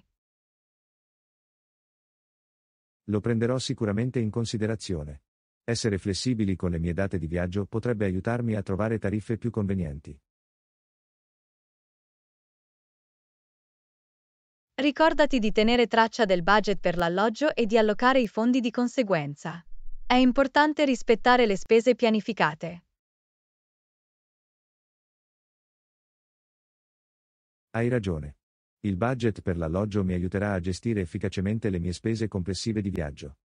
S2: Lo prenderò sicuramente in considerazione. Essere flessibili con le mie date di viaggio potrebbe aiutarmi a trovare tariffe più convenienti.
S1: Ricordati di tenere traccia del budget per l'alloggio e di allocare i fondi di conseguenza. È importante rispettare le spese pianificate.
S3: Hai ragione. Il budget per l'alloggio mi aiuterà a gestire efficacemente le mie
S2: spese complessive di viaggio.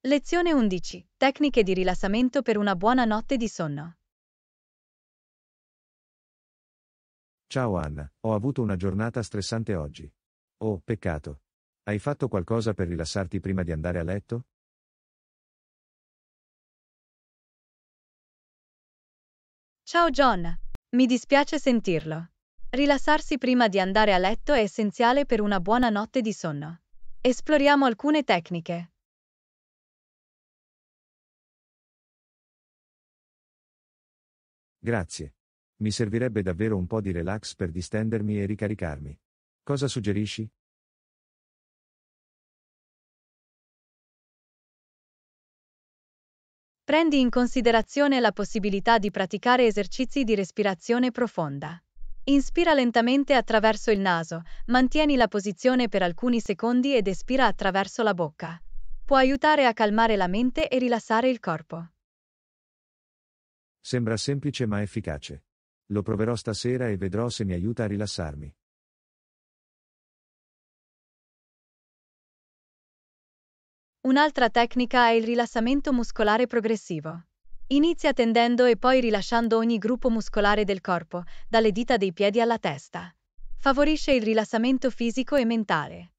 S1: Lezione 11. Tecniche di rilassamento per una buona notte di sonno.
S3: Ciao Anna,
S2: ho avuto una giornata stressante oggi. Oh, peccato. Hai fatto qualcosa per
S3: rilassarti prima di andare a letto?
S1: Ciao John, mi dispiace sentirlo. Rilassarsi prima di andare a letto è essenziale per una buona notte di sonno. Esploriamo alcune
S3: tecniche. Grazie. Mi servirebbe davvero un po' di relax per distendermi e ricaricarmi. Cosa suggerisci? Prendi in considerazione
S1: la possibilità di praticare esercizi di respirazione profonda. Inspira lentamente attraverso il naso, mantieni la posizione per alcuni secondi ed espira attraverso la bocca. Può aiutare a calmare la mente e rilassare il corpo.
S3: Sembra semplice ma efficace. Lo proverò stasera e vedrò se mi aiuta a rilassarmi.
S1: Un'altra tecnica è il rilassamento muscolare progressivo. Inizia tendendo e poi rilasciando ogni gruppo muscolare del corpo, dalle dita dei piedi alla testa. Favorisce il rilassamento fisico e mentale.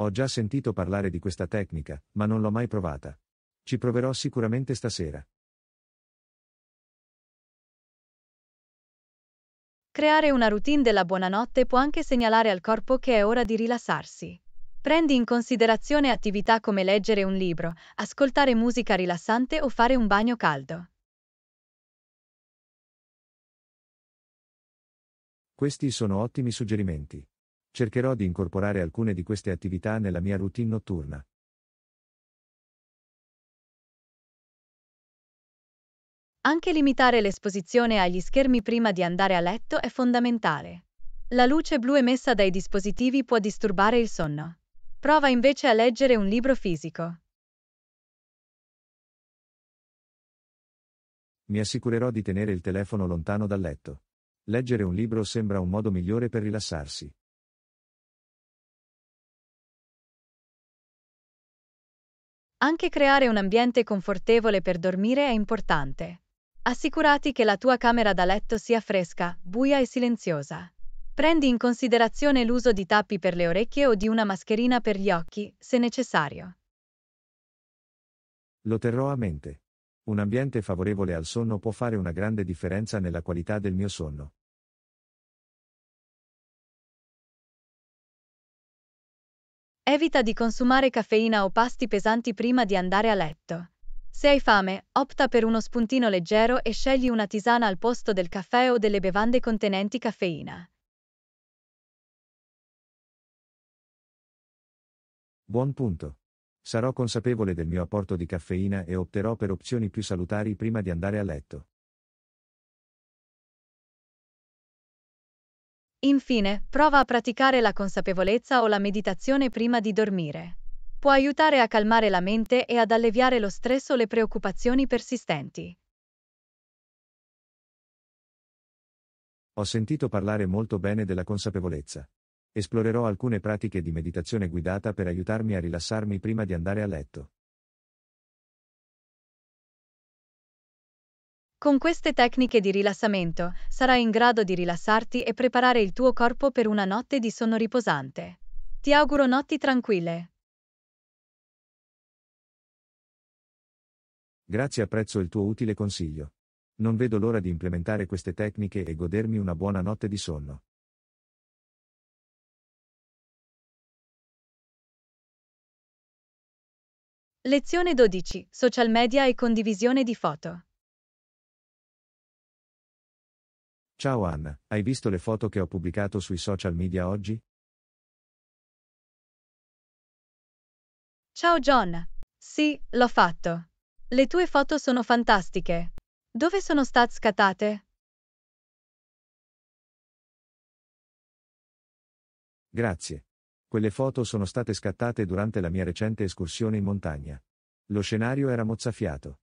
S2: Ho già sentito parlare di questa tecnica, ma non l'ho mai provata. Ci proverò sicuramente stasera.
S1: Creare una routine della buonanotte può anche segnalare al corpo che è ora di rilassarsi. Prendi in considerazione attività come leggere un libro, ascoltare musica rilassante o fare un bagno caldo.
S2: Questi sono ottimi
S3: suggerimenti. Cercherò di incorporare alcune di queste attività nella mia routine notturna.
S1: Anche limitare l'esposizione agli schermi prima di andare a letto è fondamentale. La luce blu emessa dai dispositivi può disturbare il sonno. Prova invece a leggere un libro fisico.
S3: Mi
S2: assicurerò di tenere il telefono lontano dal letto. Leggere un libro sembra un modo migliore per rilassarsi.
S1: Anche creare un ambiente confortevole per dormire è importante. Assicurati che la tua camera da letto sia fresca, buia e silenziosa. Prendi in considerazione l'uso di tappi per le orecchie o di una mascherina per gli occhi, se necessario.
S2: Lo terrò a mente. Un ambiente favorevole al sonno può fare
S3: una grande differenza nella qualità del mio sonno.
S1: Evita di consumare caffeina o pasti pesanti prima di andare a letto. Se hai fame, opta per uno spuntino leggero e scegli una tisana al posto del caffè o delle bevande contenenti caffeina.
S3: Buon punto. Sarò
S2: consapevole del mio apporto di caffeina e opterò per opzioni più salutari prima di andare a letto.
S1: Infine, prova a praticare la consapevolezza o la meditazione prima di dormire può aiutare a calmare la mente e ad alleviare lo stress o le preoccupazioni persistenti.
S2: Ho sentito parlare molto bene della consapevolezza. Esplorerò alcune pratiche di meditazione guidata per aiutarmi a rilassarmi prima di andare a letto.
S3: Con
S1: queste tecniche di rilassamento sarai in grado di rilassarti e preparare il tuo corpo per una notte di sonno riposante. Ti auguro notti tranquille.
S2: Grazie apprezzo il tuo utile consiglio. Non
S3: vedo l'ora di implementare queste tecniche e godermi una buona notte di sonno. Lezione 12. Social media e condivisione di foto. Ciao Anna, hai visto le foto che ho pubblicato sui social media oggi? Ciao
S1: John. Sì, l'ho fatto. Le tue foto sono fantastiche. Dove sono state scattate?
S2: Grazie. Quelle foto sono state scattate durante la mia recente escursione in
S3: montagna. Lo scenario era mozzafiato.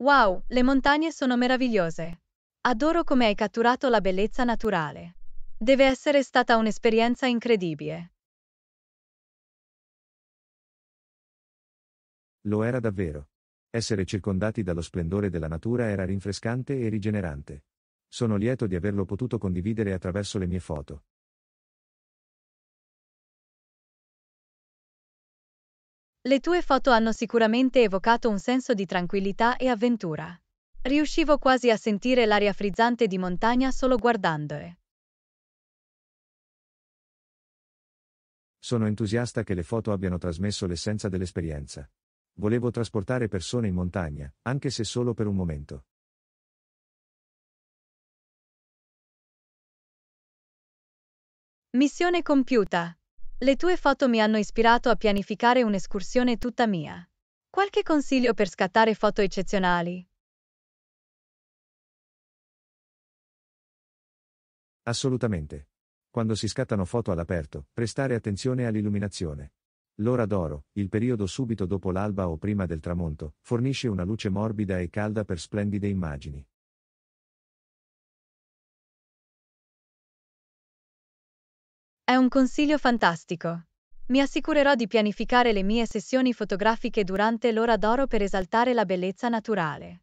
S3: Wow, le montagne
S1: sono meravigliose. Adoro come hai catturato la bellezza naturale. Deve essere stata un'esperienza incredibile.
S2: Lo era davvero. Essere circondati dallo splendore della natura era
S3: rinfrescante e rigenerante. Sono lieto di averlo potuto condividere attraverso le mie foto.
S1: Le tue foto hanno sicuramente evocato un senso di tranquillità e avventura. Riuscivo quasi a sentire l'aria frizzante di montagna solo guardandole.
S2: Sono entusiasta che le foto abbiano trasmesso l'essenza
S3: dell'esperienza. Volevo trasportare persone in montagna, anche se solo per un momento.
S1: Missione compiuta. Le tue foto mi hanno ispirato a pianificare un'escursione tutta mia. Qualche consiglio per scattare foto eccezionali?
S3: Assolutamente.
S2: Quando si scattano foto all'aperto, prestare attenzione all'illuminazione. L'ora d'oro, il periodo subito dopo l'alba o prima del tramonto, fornisce una luce morbida e calda per splendide immagini.
S1: È un consiglio fantastico. Mi assicurerò di pianificare le mie sessioni fotografiche durante l'ora d'oro per esaltare la bellezza naturale.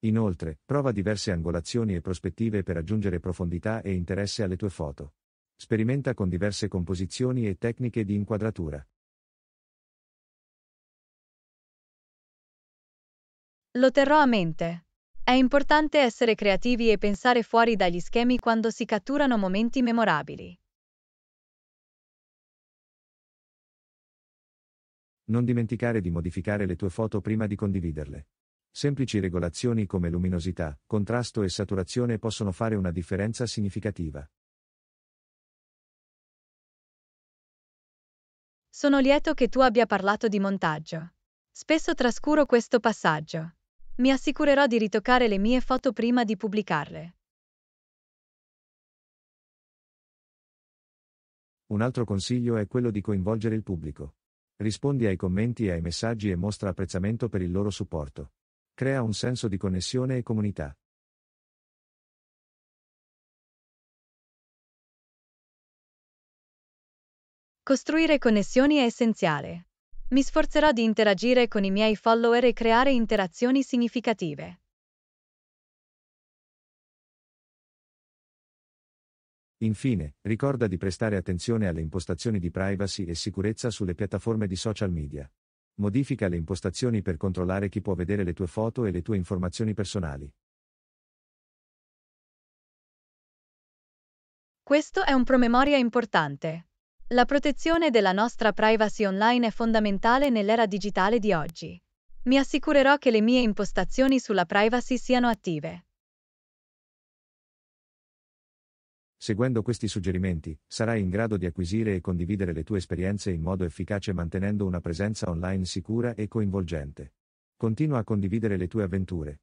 S2: Inoltre, prova diverse angolazioni e prospettive per aggiungere profondità e interesse alle tue foto sperimenta con diverse composizioni e tecniche di inquadratura.
S1: Lo terrò a mente. È importante essere creativi e pensare fuori dagli schemi quando si catturano momenti memorabili.
S2: Non dimenticare di modificare le tue foto prima di condividerle. Semplici regolazioni come luminosità, contrasto e saturazione possono fare una differenza significativa.
S1: Sono lieto che tu abbia parlato di montaggio. Spesso trascuro questo passaggio. Mi assicurerò di ritoccare le mie foto prima di pubblicarle.
S2: Un altro consiglio è quello di coinvolgere il pubblico. Rispondi ai commenti e ai messaggi e mostra apprezzamento
S3: per il loro supporto. Crea un senso di connessione e comunità.
S1: Costruire connessioni è essenziale. Mi sforzerò di interagire con i miei follower e creare interazioni significative.
S2: Infine, ricorda di prestare attenzione alle impostazioni di privacy e sicurezza sulle piattaforme di social media. Modifica le impostazioni per controllare chi può vedere le tue foto e le tue informazioni personali.
S1: Questo è un promemoria importante. La protezione della nostra privacy online è fondamentale nell'era digitale di oggi. Mi assicurerò che le mie impostazioni sulla privacy siano attive.
S2: Seguendo questi suggerimenti, sarai in grado di acquisire e condividere le tue esperienze in modo efficace mantenendo una presenza online sicura e coinvolgente. Continua a condividere le tue avventure.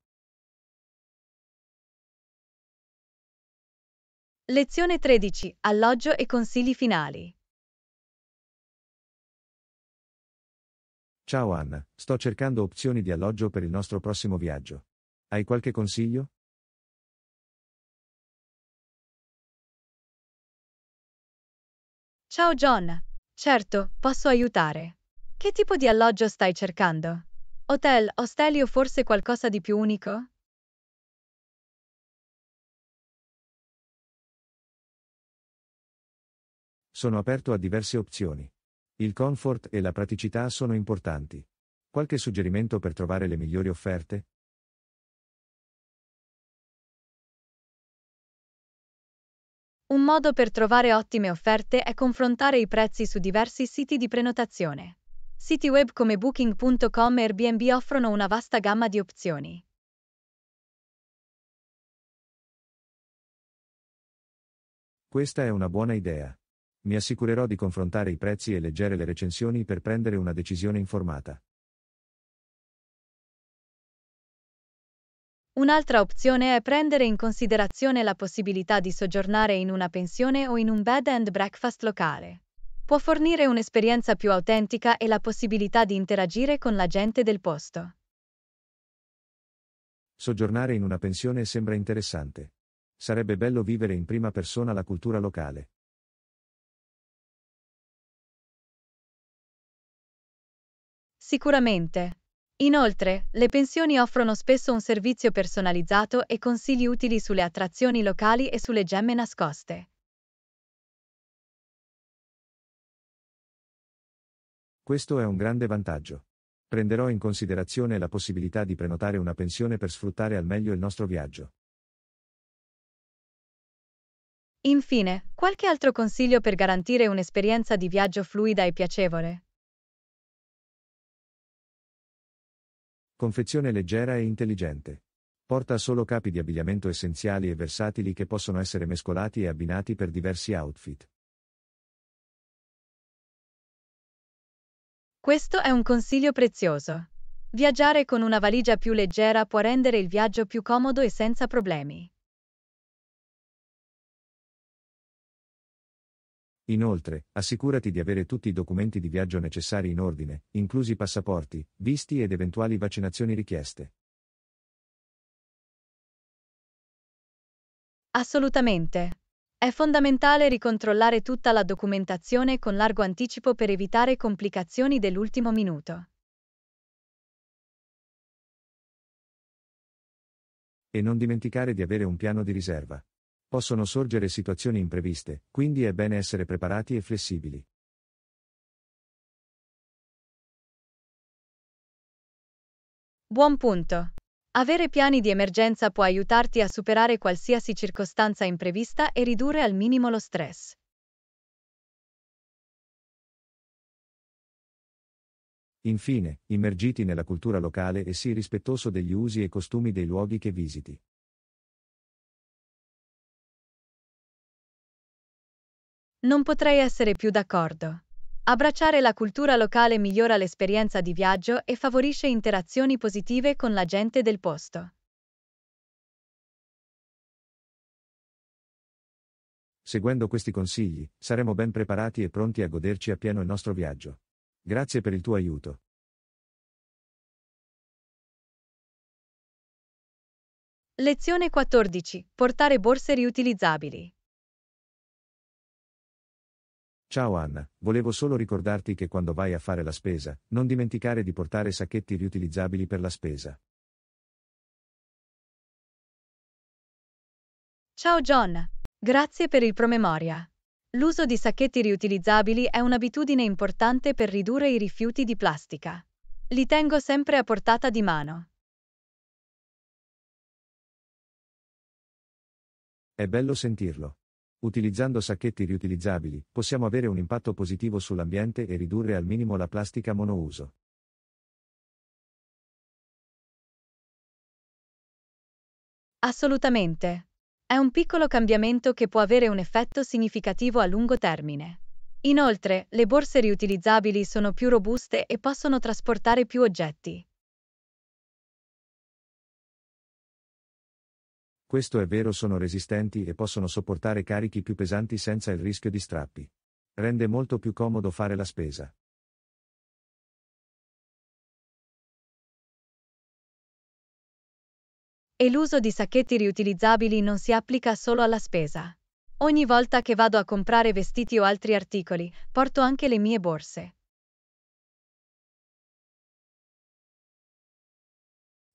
S1: Lezione 13. Alloggio e consigli finali.
S3: Ciao Anna, sto cercando opzioni di alloggio per il nostro prossimo viaggio. Hai qualche consiglio? Ciao John,
S1: certo, posso aiutare. Che tipo di alloggio stai cercando? Hotel, ostelli o forse qualcosa di più unico?
S3: Sono aperto a
S2: diverse opzioni. Il comfort e la praticità sono importanti. Qualche suggerimento
S3: per trovare le migliori offerte?
S1: Un modo per trovare ottime offerte è confrontare i prezzi su diversi siti di prenotazione. Siti web come Booking.com e Airbnb offrono una vasta gamma di opzioni.
S3: Questa è una buona idea. Mi assicurerò di
S2: confrontare i prezzi e leggere le recensioni per prendere una decisione informata.
S1: Un'altra opzione è prendere in considerazione la possibilità di soggiornare in una pensione o in un bed and breakfast locale. Può fornire un'esperienza più autentica e la possibilità di interagire con la gente del posto.
S2: Soggiornare in una pensione sembra interessante.
S3: Sarebbe bello vivere in prima persona la cultura locale.
S1: Sicuramente. Inoltre, le pensioni offrono spesso un servizio personalizzato e consigli utili sulle attrazioni locali e sulle gemme nascoste.
S2: Questo è un grande vantaggio. Prenderò in considerazione la possibilità di prenotare una pensione per sfruttare al meglio il nostro viaggio.
S1: Infine, qualche altro consiglio per garantire un'esperienza di viaggio fluida e piacevole?
S2: Confezione leggera e intelligente. Porta solo capi di abbigliamento essenziali e versatili che possono essere mescolati e abbinati per diversi outfit.
S1: Questo è un consiglio prezioso. Viaggiare con una valigia più leggera può rendere il viaggio più comodo e senza problemi.
S3: Inoltre, assicurati
S2: di avere tutti i documenti di viaggio necessari in ordine, inclusi passaporti, visti ed eventuali vaccinazioni richieste.
S1: Assolutamente. È fondamentale ricontrollare tutta la documentazione con largo anticipo per evitare complicazioni dell'ultimo minuto.
S2: E non dimenticare di avere un piano di riserva.
S3: Possono sorgere situazioni impreviste, quindi è bene essere preparati e flessibili.
S1: Buon punto. Avere piani di emergenza può aiutarti a superare qualsiasi circostanza imprevista e ridurre al minimo lo stress.
S3: Infine, immergiti nella cultura
S2: locale e sii rispettoso degli usi e costumi dei luoghi che visiti.
S1: Non potrei essere più d'accordo. Abbracciare la cultura locale migliora l'esperienza di viaggio e favorisce interazioni positive con la gente del posto.
S2: Seguendo questi consigli, saremo ben preparati e pronti a
S3: goderci appieno il nostro viaggio. Grazie per il tuo aiuto.
S1: Lezione 14. Portare borse riutilizzabili.
S3: Ciao Anna,
S2: volevo solo ricordarti che quando vai a fare la spesa, non dimenticare di portare sacchetti riutilizzabili per la spesa.
S1: Ciao John, grazie per il promemoria. L'uso di sacchetti riutilizzabili è un'abitudine importante per ridurre i rifiuti di plastica. Li tengo sempre a portata di mano.
S2: È bello sentirlo. Utilizzando sacchetti riutilizzabili, possiamo avere un impatto positivo
S3: sull'ambiente e ridurre al minimo la plastica monouso. Assolutamente.
S1: È un piccolo cambiamento che può avere un effetto significativo a lungo termine. Inoltre, le borse riutilizzabili sono più robuste e possono trasportare più oggetti.
S2: Questo è vero sono resistenti e possono sopportare carichi più pesanti senza il rischio di strappi. Rende molto più
S3: comodo fare la spesa.
S1: E l'uso di sacchetti riutilizzabili non si applica solo alla spesa. Ogni volta che vado a comprare vestiti o altri articoli, porto anche le mie borse.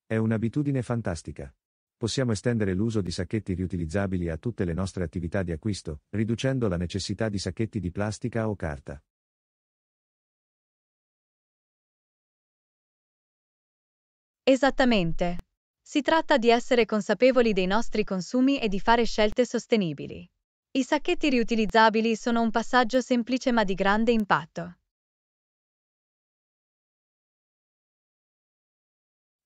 S2: È un'abitudine fantastica possiamo estendere l'uso di sacchetti riutilizzabili a tutte le nostre attività di acquisto, riducendo la necessità di sacchetti di plastica o carta.
S1: Esattamente. Si tratta di essere consapevoli dei nostri consumi e di fare scelte sostenibili. I sacchetti riutilizzabili sono un passaggio semplice ma di grande impatto.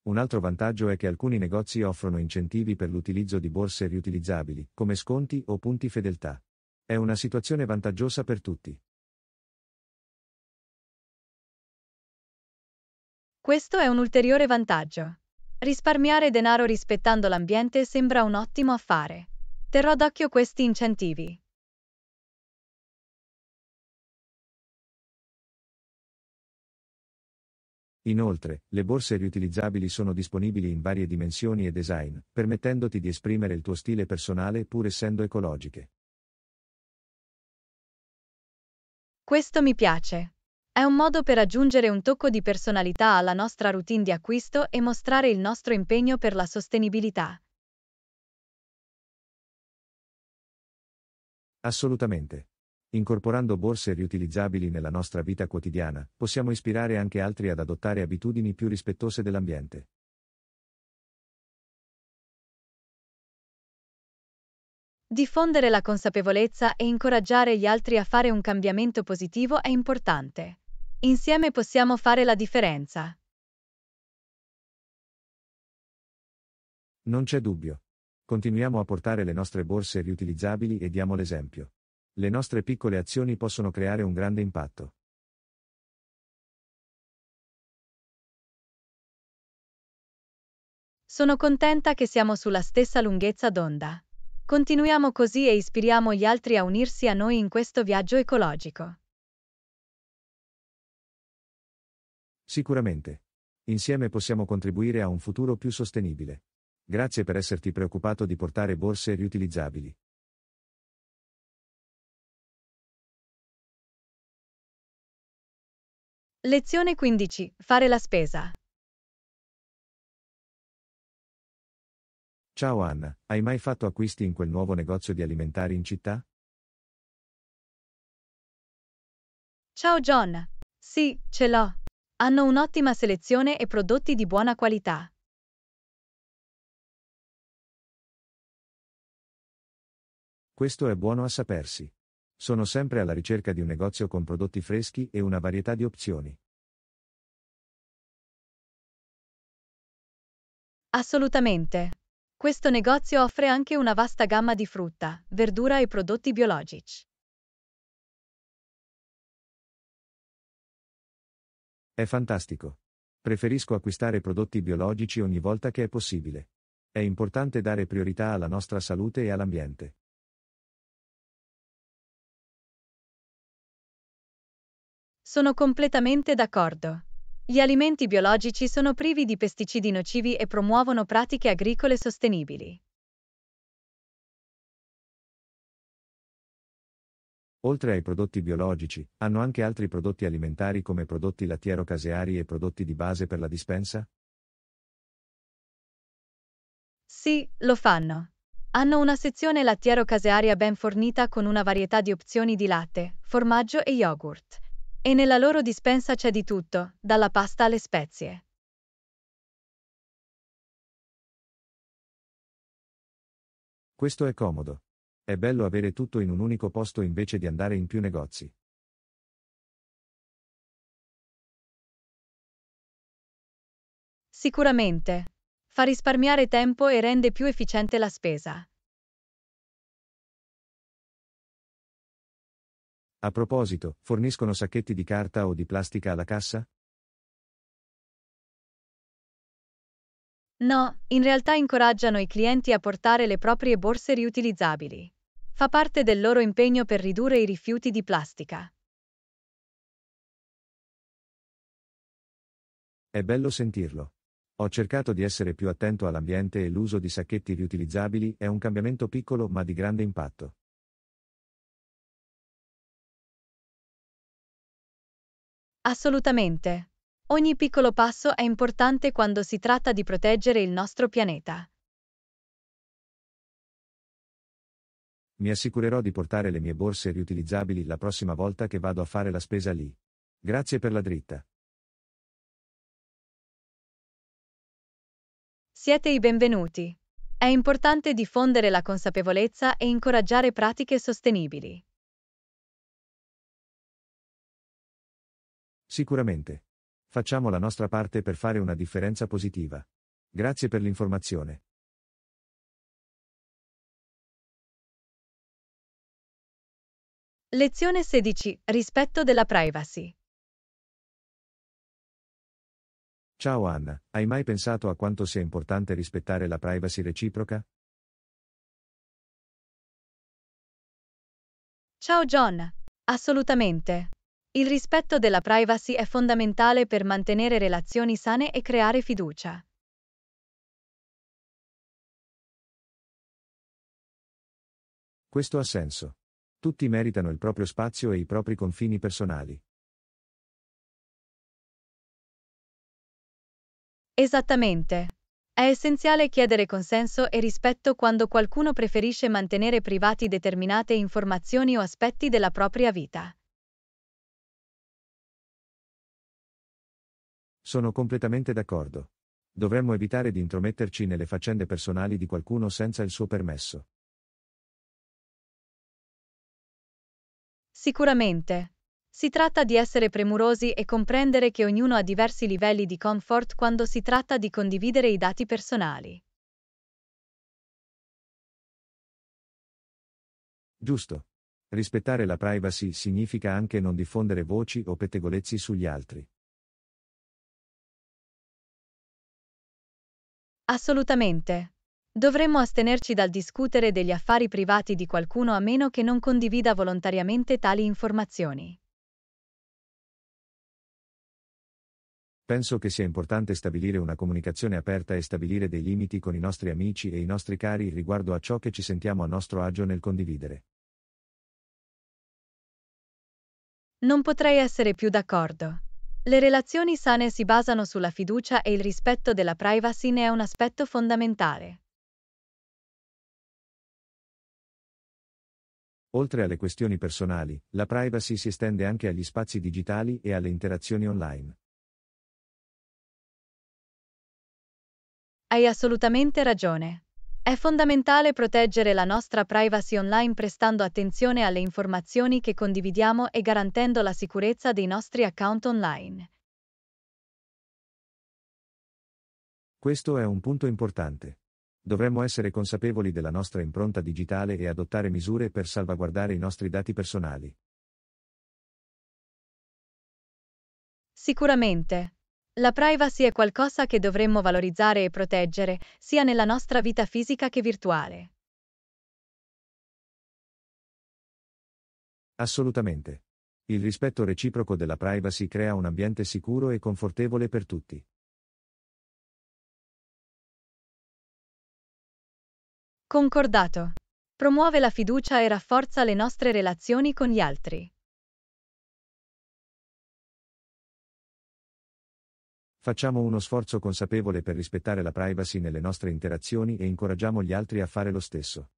S2: Un altro vantaggio è che alcuni negozi offrono incentivi per l'utilizzo di borse riutilizzabili, come sconti o punti fedeltà. È una situazione vantaggiosa per tutti.
S1: Questo è un ulteriore vantaggio. Risparmiare denaro rispettando l'ambiente sembra un ottimo affare.
S3: Terrò d'occhio questi incentivi. Inoltre, le borse riutilizzabili
S2: sono disponibili in varie dimensioni e design, permettendoti di esprimere il tuo stile personale pur essendo ecologiche.
S1: Questo mi piace. È un modo per aggiungere un tocco di personalità alla nostra routine di acquisto e mostrare il nostro impegno per la sostenibilità.
S2: Assolutamente. Incorporando borse riutilizzabili nella nostra vita quotidiana, possiamo ispirare anche altri ad adottare abitudini più rispettose dell'ambiente.
S1: Diffondere la consapevolezza e incoraggiare gli altri a fare un cambiamento positivo è importante. Insieme possiamo fare la differenza.
S2: Non c'è dubbio. Continuiamo a portare le nostre borse riutilizzabili e diamo l'esempio le nostre piccole azioni possono creare un grande
S3: impatto.
S1: Sono contenta che siamo sulla stessa lunghezza d'onda. Continuiamo così e ispiriamo gli altri a unirsi a noi in questo viaggio ecologico.
S2: Sicuramente. Insieme possiamo contribuire a un futuro più sostenibile. Grazie per esserti preoccupato di portare borse riutilizzabili.
S3: Lezione 15. Fare la spesa. Ciao Anna, hai mai fatto acquisti in quel nuovo negozio di alimentari in città?
S1: Ciao John. Sì, ce l'ho. Hanno un'ottima selezione e prodotti di buona qualità.
S3: Questo è buono a sapersi. Sono sempre alla ricerca di un negozio con prodotti
S2: freschi e una varietà di opzioni.
S1: Assolutamente. Questo negozio offre anche una vasta gamma di frutta, verdura e prodotti biologici.
S2: È fantastico. Preferisco acquistare prodotti biologici ogni volta che è possibile. È importante dare priorità alla nostra salute e
S3: all'ambiente.
S1: Sono completamente d'accordo. Gli alimenti biologici sono privi di pesticidi nocivi e promuovono pratiche agricole sostenibili.
S3: Oltre ai prodotti biologici, hanno anche
S2: altri prodotti alimentari come prodotti lattiero-caseari e prodotti di base per la dispensa?
S1: Sì, lo fanno. Hanno una sezione lattiero-casearia ben fornita con una varietà di opzioni di latte, formaggio e yogurt e nella loro dispensa c'è di tutto, dalla pasta alle spezie.
S3: Questo è comodo. È bello avere tutto in un unico posto invece di andare in più negozi.
S1: Sicuramente. Fa risparmiare tempo e rende più efficiente la spesa.
S3: A proposito, forniscono sacchetti di carta o di plastica alla cassa?
S1: No, in realtà incoraggiano i clienti a portare le proprie borse riutilizzabili. Fa parte del loro impegno per ridurre i rifiuti di plastica.
S2: È bello sentirlo. Ho cercato di essere più attento all'ambiente e l'uso di sacchetti riutilizzabili è un cambiamento piccolo ma
S3: di grande impatto.
S1: Assolutamente. Ogni piccolo passo è importante quando si tratta di proteggere il nostro pianeta.
S2: Mi assicurerò di portare le mie borse riutilizzabili la prossima volta che vado a fare la spesa lì. Grazie per la dritta.
S1: Siete i benvenuti. È importante diffondere la consapevolezza e incoraggiare pratiche sostenibili.
S2: Sicuramente. Facciamo la nostra parte per fare una differenza positiva.
S3: Grazie per l'informazione.
S1: Lezione 16. Rispetto della
S3: privacy. Ciao Anna, hai mai
S2: pensato a quanto sia importante rispettare la privacy reciproca?
S1: Ciao John. Assolutamente. Il rispetto della privacy è fondamentale per mantenere relazioni sane e creare fiducia.
S3: Questo ha senso. Tutti meritano il proprio spazio e i propri confini personali.
S1: Esattamente. È essenziale chiedere consenso e rispetto quando qualcuno preferisce mantenere privati determinate informazioni o aspetti della propria vita.
S2: Sono completamente d'accordo. Dovremmo evitare di intrometterci nelle faccende personali di qualcuno senza il suo permesso.
S1: Sicuramente. Si tratta di essere premurosi e comprendere che ognuno ha diversi livelli di comfort quando si tratta di condividere i dati personali.
S2: Giusto. Rispettare la privacy significa anche non diffondere voci o pettegolezzi sugli altri.
S1: Assolutamente. Dovremmo astenerci dal discutere degli affari privati di qualcuno a meno che non condivida volontariamente tali informazioni.
S2: Penso che sia importante stabilire una comunicazione aperta e stabilire dei limiti con i nostri amici e i nostri cari riguardo a ciò che ci sentiamo a nostro agio nel condividere.
S1: Non potrei essere più d'accordo. Le relazioni sane si basano sulla fiducia e il rispetto della privacy ne è un aspetto fondamentale.
S2: Oltre alle questioni personali, la privacy si estende anche agli spazi digitali e alle interazioni online.
S1: Hai assolutamente ragione. È fondamentale proteggere la nostra privacy online prestando attenzione alle informazioni che condividiamo e garantendo la sicurezza dei nostri account online.
S2: Questo è un punto importante. Dovremmo essere consapevoli della nostra impronta digitale e adottare misure per salvaguardare i nostri dati personali.
S1: Sicuramente. La privacy è qualcosa che dovremmo valorizzare e proteggere, sia nella nostra vita fisica che virtuale.
S2: Assolutamente. Il rispetto reciproco della privacy crea un ambiente sicuro e confortevole per tutti.
S3: Concordato.
S1: Promuove la fiducia e rafforza le nostre relazioni con gli altri.
S2: Facciamo uno sforzo consapevole per rispettare la privacy nelle nostre interazioni e incoraggiamo gli altri a fare lo stesso.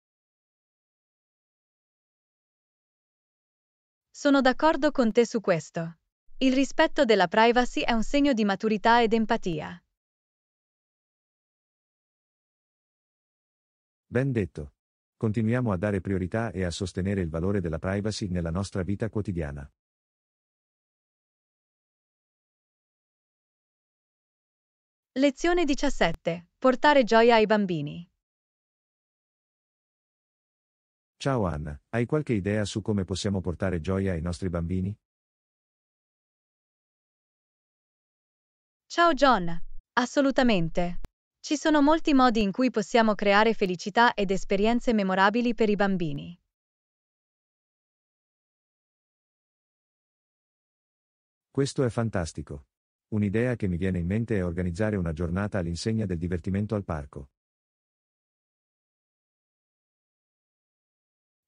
S1: Sono d'accordo con te su questo. Il rispetto della privacy è un segno di maturità ed empatia.
S2: Ben detto. Continuiamo a
S3: dare priorità e a sostenere il valore della privacy nella nostra vita quotidiana. Lezione 17. Portare gioia ai bambini.
S2: Ciao Anna, hai qualche idea su come possiamo portare gioia ai nostri bambini?
S1: Ciao John. Assolutamente. Ci sono molti modi in cui possiamo creare felicità ed esperienze memorabili per i
S3: bambini. Questo è fantastico. Un'idea che mi viene in mente è organizzare una giornata
S2: all'insegna del divertimento al parco.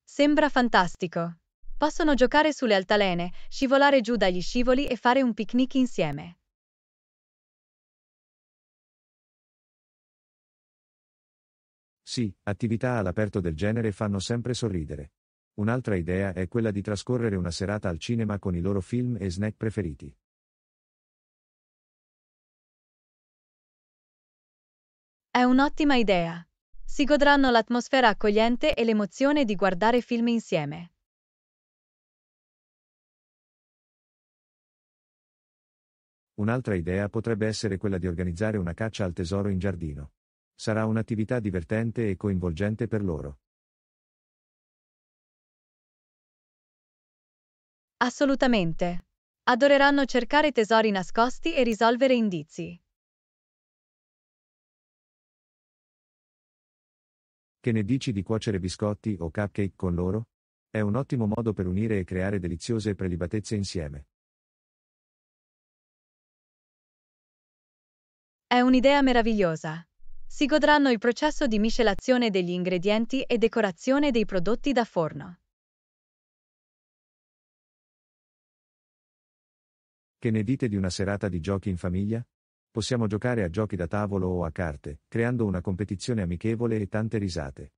S1: Sembra fantastico. Possono giocare sulle altalene, scivolare giù dagli scivoli e fare un picnic insieme.
S3: Sì, attività all'aperto del genere fanno
S2: sempre sorridere. Un'altra idea è quella di trascorrere una serata al cinema con i loro film e
S3: snack preferiti.
S1: È un'ottima idea. Si godranno l'atmosfera accogliente e l'emozione di guardare film insieme.
S2: Un'altra idea potrebbe essere quella di organizzare una caccia al tesoro in giardino. Sarà un'attività divertente e coinvolgente per loro.
S1: Assolutamente. Adoreranno cercare tesori nascosti e risolvere indizi.
S2: Che ne dici di cuocere biscotti o cupcake con loro? È un ottimo modo per unire e creare deliziose prelibatezze insieme.
S3: È un'idea
S1: meravigliosa. Si godranno il processo di miscelazione degli ingredienti e decorazione dei prodotti da forno.
S2: Che ne dite di una serata di giochi in famiglia? Possiamo giocare a giochi da tavolo o a carte, creando una competizione amichevole e tante risate.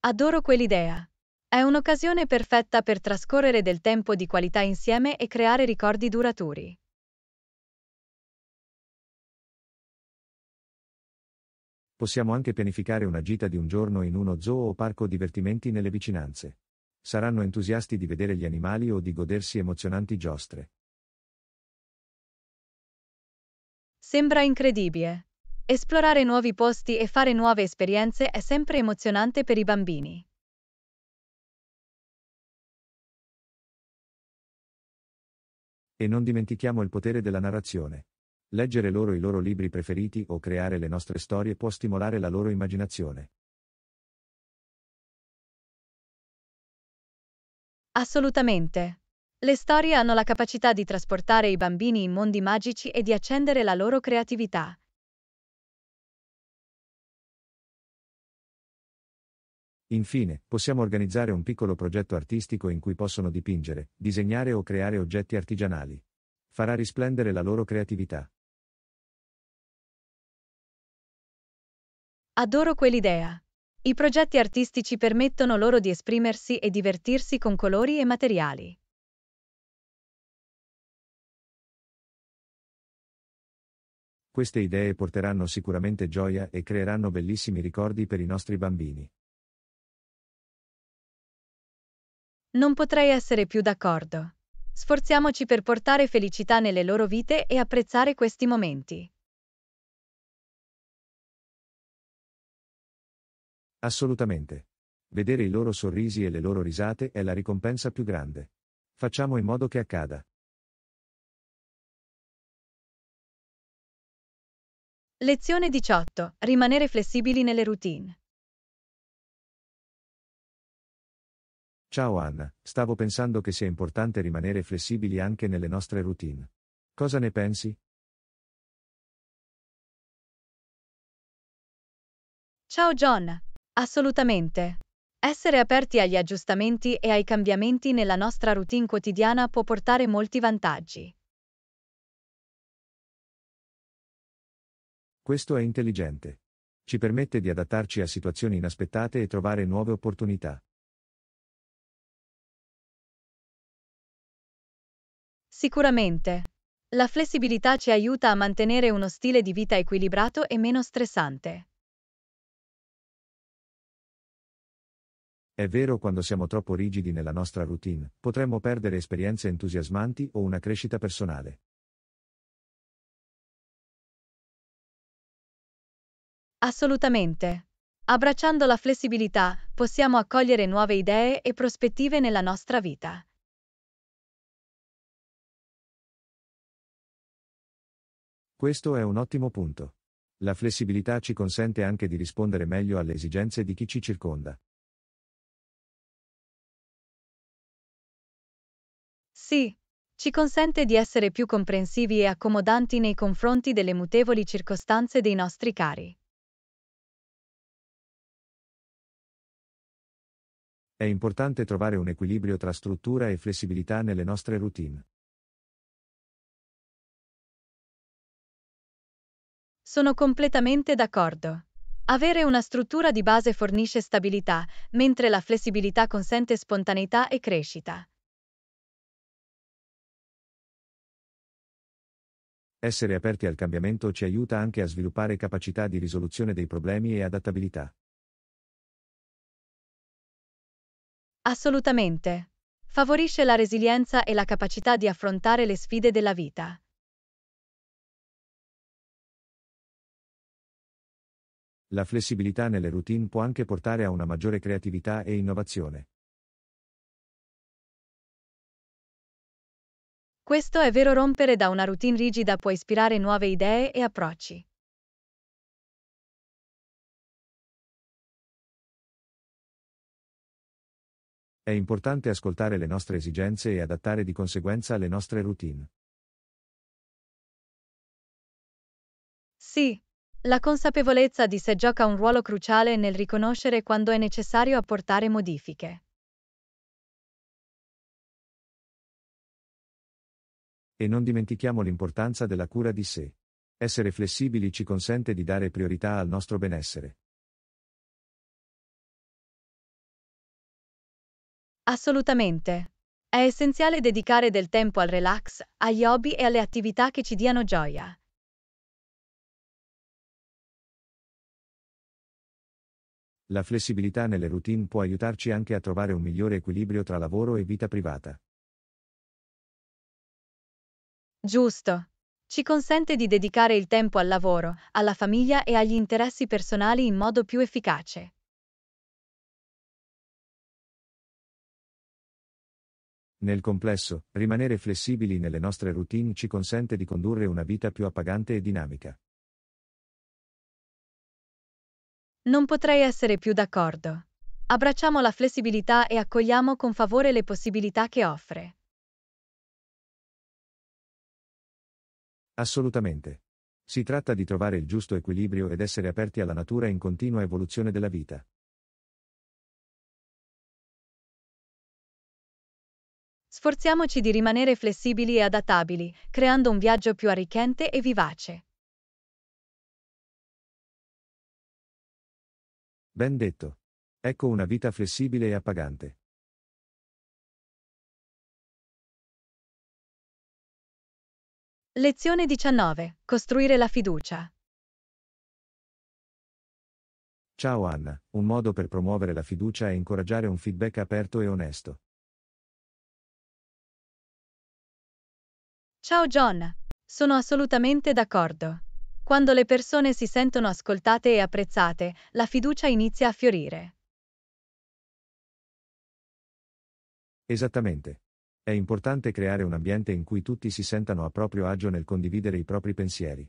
S1: Adoro quell'idea. È un'occasione perfetta per trascorrere del tempo di qualità insieme e creare ricordi duraturi.
S3: Possiamo anche pianificare una gita di un giorno in uno zoo o parco divertimenti nelle vicinanze.
S2: Saranno entusiasti di vedere gli animali o di godersi emozionanti giostre.
S1: Sembra incredibile. Esplorare nuovi posti e fare nuove esperienze è sempre emozionante per i bambini.
S3: E non dimentichiamo il potere
S2: della narrazione. Leggere loro i loro libri preferiti o creare le nostre storie può stimolare la loro immaginazione.
S1: Assolutamente. Le storie hanno la capacità di trasportare i bambini in mondi magici e di accendere la loro creatività.
S2: Infine, possiamo organizzare un piccolo progetto artistico in cui possono dipingere, disegnare o creare oggetti artigianali. Farà risplendere la loro creatività.
S1: Adoro quell'idea. I progetti artistici permettono loro di esprimersi e divertirsi con colori e materiali.
S3: Queste idee porteranno sicuramente gioia e creeranno
S2: bellissimi ricordi per i nostri bambini.
S1: Non potrei essere più d'accordo. Sforziamoci per portare felicità nelle loro vite e apprezzare questi momenti.
S2: Assolutamente. Vedere i loro sorrisi e le loro risate è la ricompensa più grande. Facciamo in modo che accada.
S3: Lezione 18. Rimanere flessibili nelle routine. Ciao
S2: Anna, stavo pensando che sia importante rimanere flessibili anche nelle nostre routine. Cosa ne pensi?
S1: Ciao John, Assolutamente. Essere aperti agli aggiustamenti e ai cambiamenti nella nostra routine quotidiana può portare molti vantaggi.
S2: Questo è intelligente. Ci permette di adattarci a situazioni inaspettate e trovare nuove opportunità.
S1: Sicuramente. La flessibilità ci aiuta a mantenere uno stile di vita equilibrato e meno stressante.
S2: È vero quando siamo troppo rigidi nella nostra routine, potremmo perdere esperienze entusiasmanti o una crescita personale.
S1: Assolutamente. Abbracciando la flessibilità, possiamo accogliere nuove idee e prospettive nella nostra vita.
S3: Questo è un ottimo punto. La flessibilità ci consente anche
S2: di rispondere meglio alle esigenze di chi ci circonda.
S1: Sì, ci consente di essere più comprensivi e accomodanti nei confronti delle mutevoli circostanze dei nostri cari.
S3: È importante trovare un equilibrio tra struttura e flessibilità nelle nostre routine.
S1: Sono completamente d'accordo. Avere una struttura di base fornisce stabilità, mentre la flessibilità consente spontaneità e crescita.
S2: Essere aperti al cambiamento ci aiuta anche a sviluppare capacità di risoluzione dei problemi e adattabilità.
S1: Assolutamente. Favorisce la resilienza e la capacità di affrontare le sfide della vita.
S3: La flessibilità nelle routine può anche portare a una maggiore creatività e innovazione.
S1: Questo è vero rompere da una routine
S3: rigida può ispirare nuove idee e approcci. È importante ascoltare le nostre esigenze e adattare di conseguenza le nostre routine.
S1: Sì, la consapevolezza di sé gioca un ruolo cruciale nel riconoscere quando è necessario apportare modifiche.
S2: E non dimentichiamo l'importanza della cura di sé. Essere flessibili ci consente di dare priorità al nostro benessere.
S1: Assolutamente. È essenziale dedicare del tempo al relax, agli hobby e alle attività che ci diano gioia.
S2: La flessibilità nelle routine può aiutarci anche a trovare un migliore equilibrio tra lavoro e vita privata.
S1: Giusto. Ci consente di dedicare il tempo al lavoro, alla famiglia e agli interessi personali in modo più efficace.
S2: Nel complesso, rimanere flessibili nelle nostre routine ci consente di condurre una vita più appagante e dinamica.
S1: Non potrei essere più d'accordo. Abbracciamo la flessibilità e accogliamo con favore le possibilità che offre.
S2: Assolutamente. Si tratta di trovare il giusto equilibrio ed essere aperti alla natura in continua evoluzione della vita.
S1: Sforziamoci di rimanere flessibili e adattabili, creando un viaggio più arricchente e vivace.
S3: Ben detto. Ecco una vita flessibile e appagante. Lezione 19. Costruire la fiducia.
S2: Ciao Anna, un modo per promuovere la fiducia è incoraggiare un feedback aperto e onesto.
S1: Ciao John, sono assolutamente d'accordo. Quando le persone si sentono ascoltate e apprezzate, la fiducia inizia a fiorire.
S2: Esattamente. È importante creare un ambiente in cui tutti si sentano a proprio agio nel condividere i propri pensieri.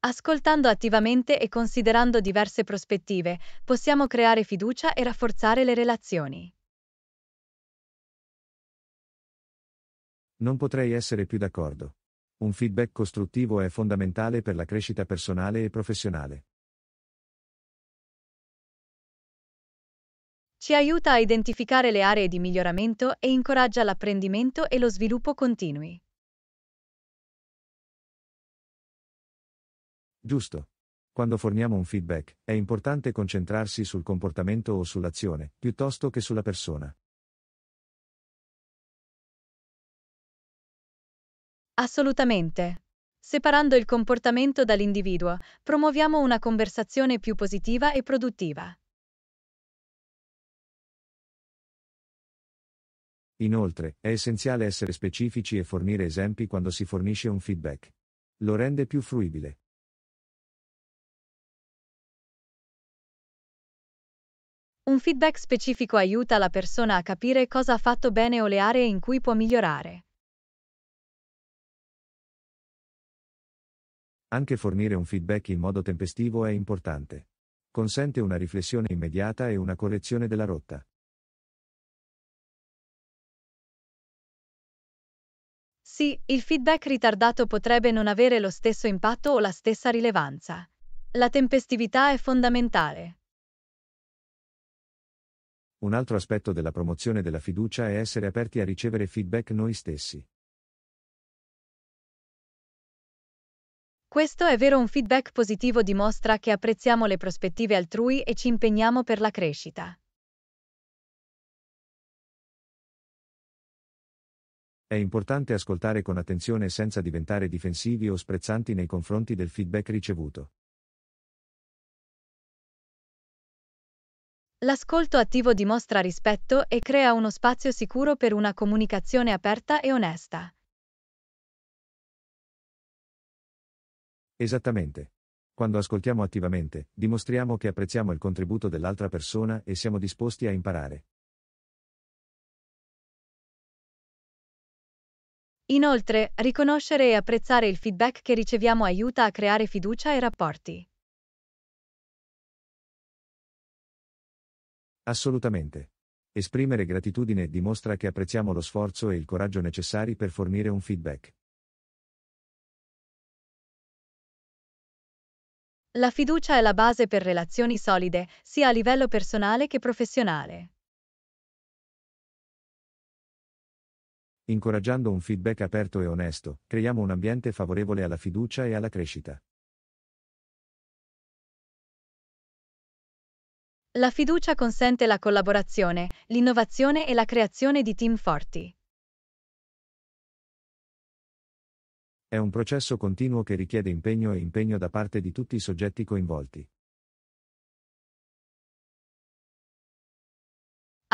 S1: Ascoltando attivamente e considerando diverse prospettive, possiamo creare fiducia e rafforzare le relazioni.
S2: Non potrei essere più d'accordo. Un feedback costruttivo è fondamentale per la crescita personale e professionale.
S1: ci aiuta a identificare le aree di miglioramento e incoraggia l'apprendimento e lo sviluppo continui.
S2: Giusto. Quando forniamo un feedback, è importante concentrarsi sul comportamento o sull'azione, piuttosto che sulla persona.
S1: Assolutamente. Separando il comportamento dall'individuo, promuoviamo una conversazione più positiva e produttiva.
S3: Inoltre,
S2: è essenziale essere specifici e fornire esempi quando si fornisce un feedback. Lo rende più fruibile.
S1: Un feedback specifico aiuta la persona a capire cosa ha fatto bene o le aree in cui può migliorare.
S2: Anche fornire un feedback in modo tempestivo è importante. Consente una riflessione immediata e una correzione della rotta.
S1: Sì, il feedback ritardato potrebbe non avere lo stesso impatto o la stessa rilevanza. La tempestività è fondamentale.
S3: Un altro aspetto della promozione della fiducia è essere aperti a ricevere feedback noi stessi.
S1: Questo è vero, un feedback positivo dimostra che apprezziamo le prospettive altrui e ci impegniamo per la crescita.
S2: È importante ascoltare con attenzione senza diventare difensivi o sprezzanti nei confronti del feedback ricevuto.
S1: L'ascolto attivo dimostra rispetto e crea uno spazio sicuro per una comunicazione aperta e onesta.
S2: Esattamente. Quando ascoltiamo attivamente, dimostriamo che apprezziamo il contributo dell'altra persona e siamo disposti a imparare.
S1: Inoltre, riconoscere e apprezzare il feedback che riceviamo aiuta a creare fiducia e rapporti.
S2: Assolutamente. Esprimere gratitudine dimostra che apprezziamo lo sforzo e il coraggio necessari per fornire un feedback.
S1: La fiducia è la base per relazioni solide, sia a livello personale che professionale.
S2: Incoraggiando un feedback aperto e onesto, creiamo un ambiente favorevole alla fiducia e alla
S3: crescita.
S1: La fiducia consente la collaborazione, l'innovazione e la creazione di team forti.
S3: È un processo continuo che richiede impegno e impegno da parte di tutti i soggetti coinvolti.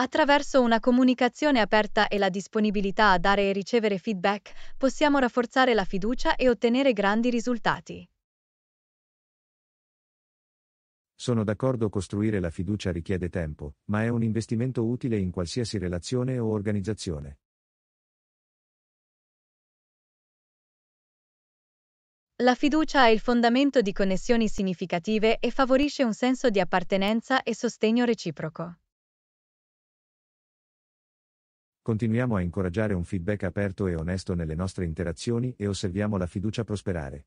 S1: Attraverso una comunicazione aperta e la disponibilità a dare e ricevere feedback, possiamo rafforzare la fiducia e ottenere grandi risultati.
S2: Sono d'accordo costruire la fiducia richiede tempo, ma è un investimento utile in qualsiasi relazione o organizzazione.
S1: La fiducia è il fondamento di connessioni significative e favorisce un senso di appartenenza e sostegno reciproco.
S2: Continuiamo a incoraggiare
S3: un feedback aperto e onesto nelle nostre interazioni e osserviamo la fiducia prosperare.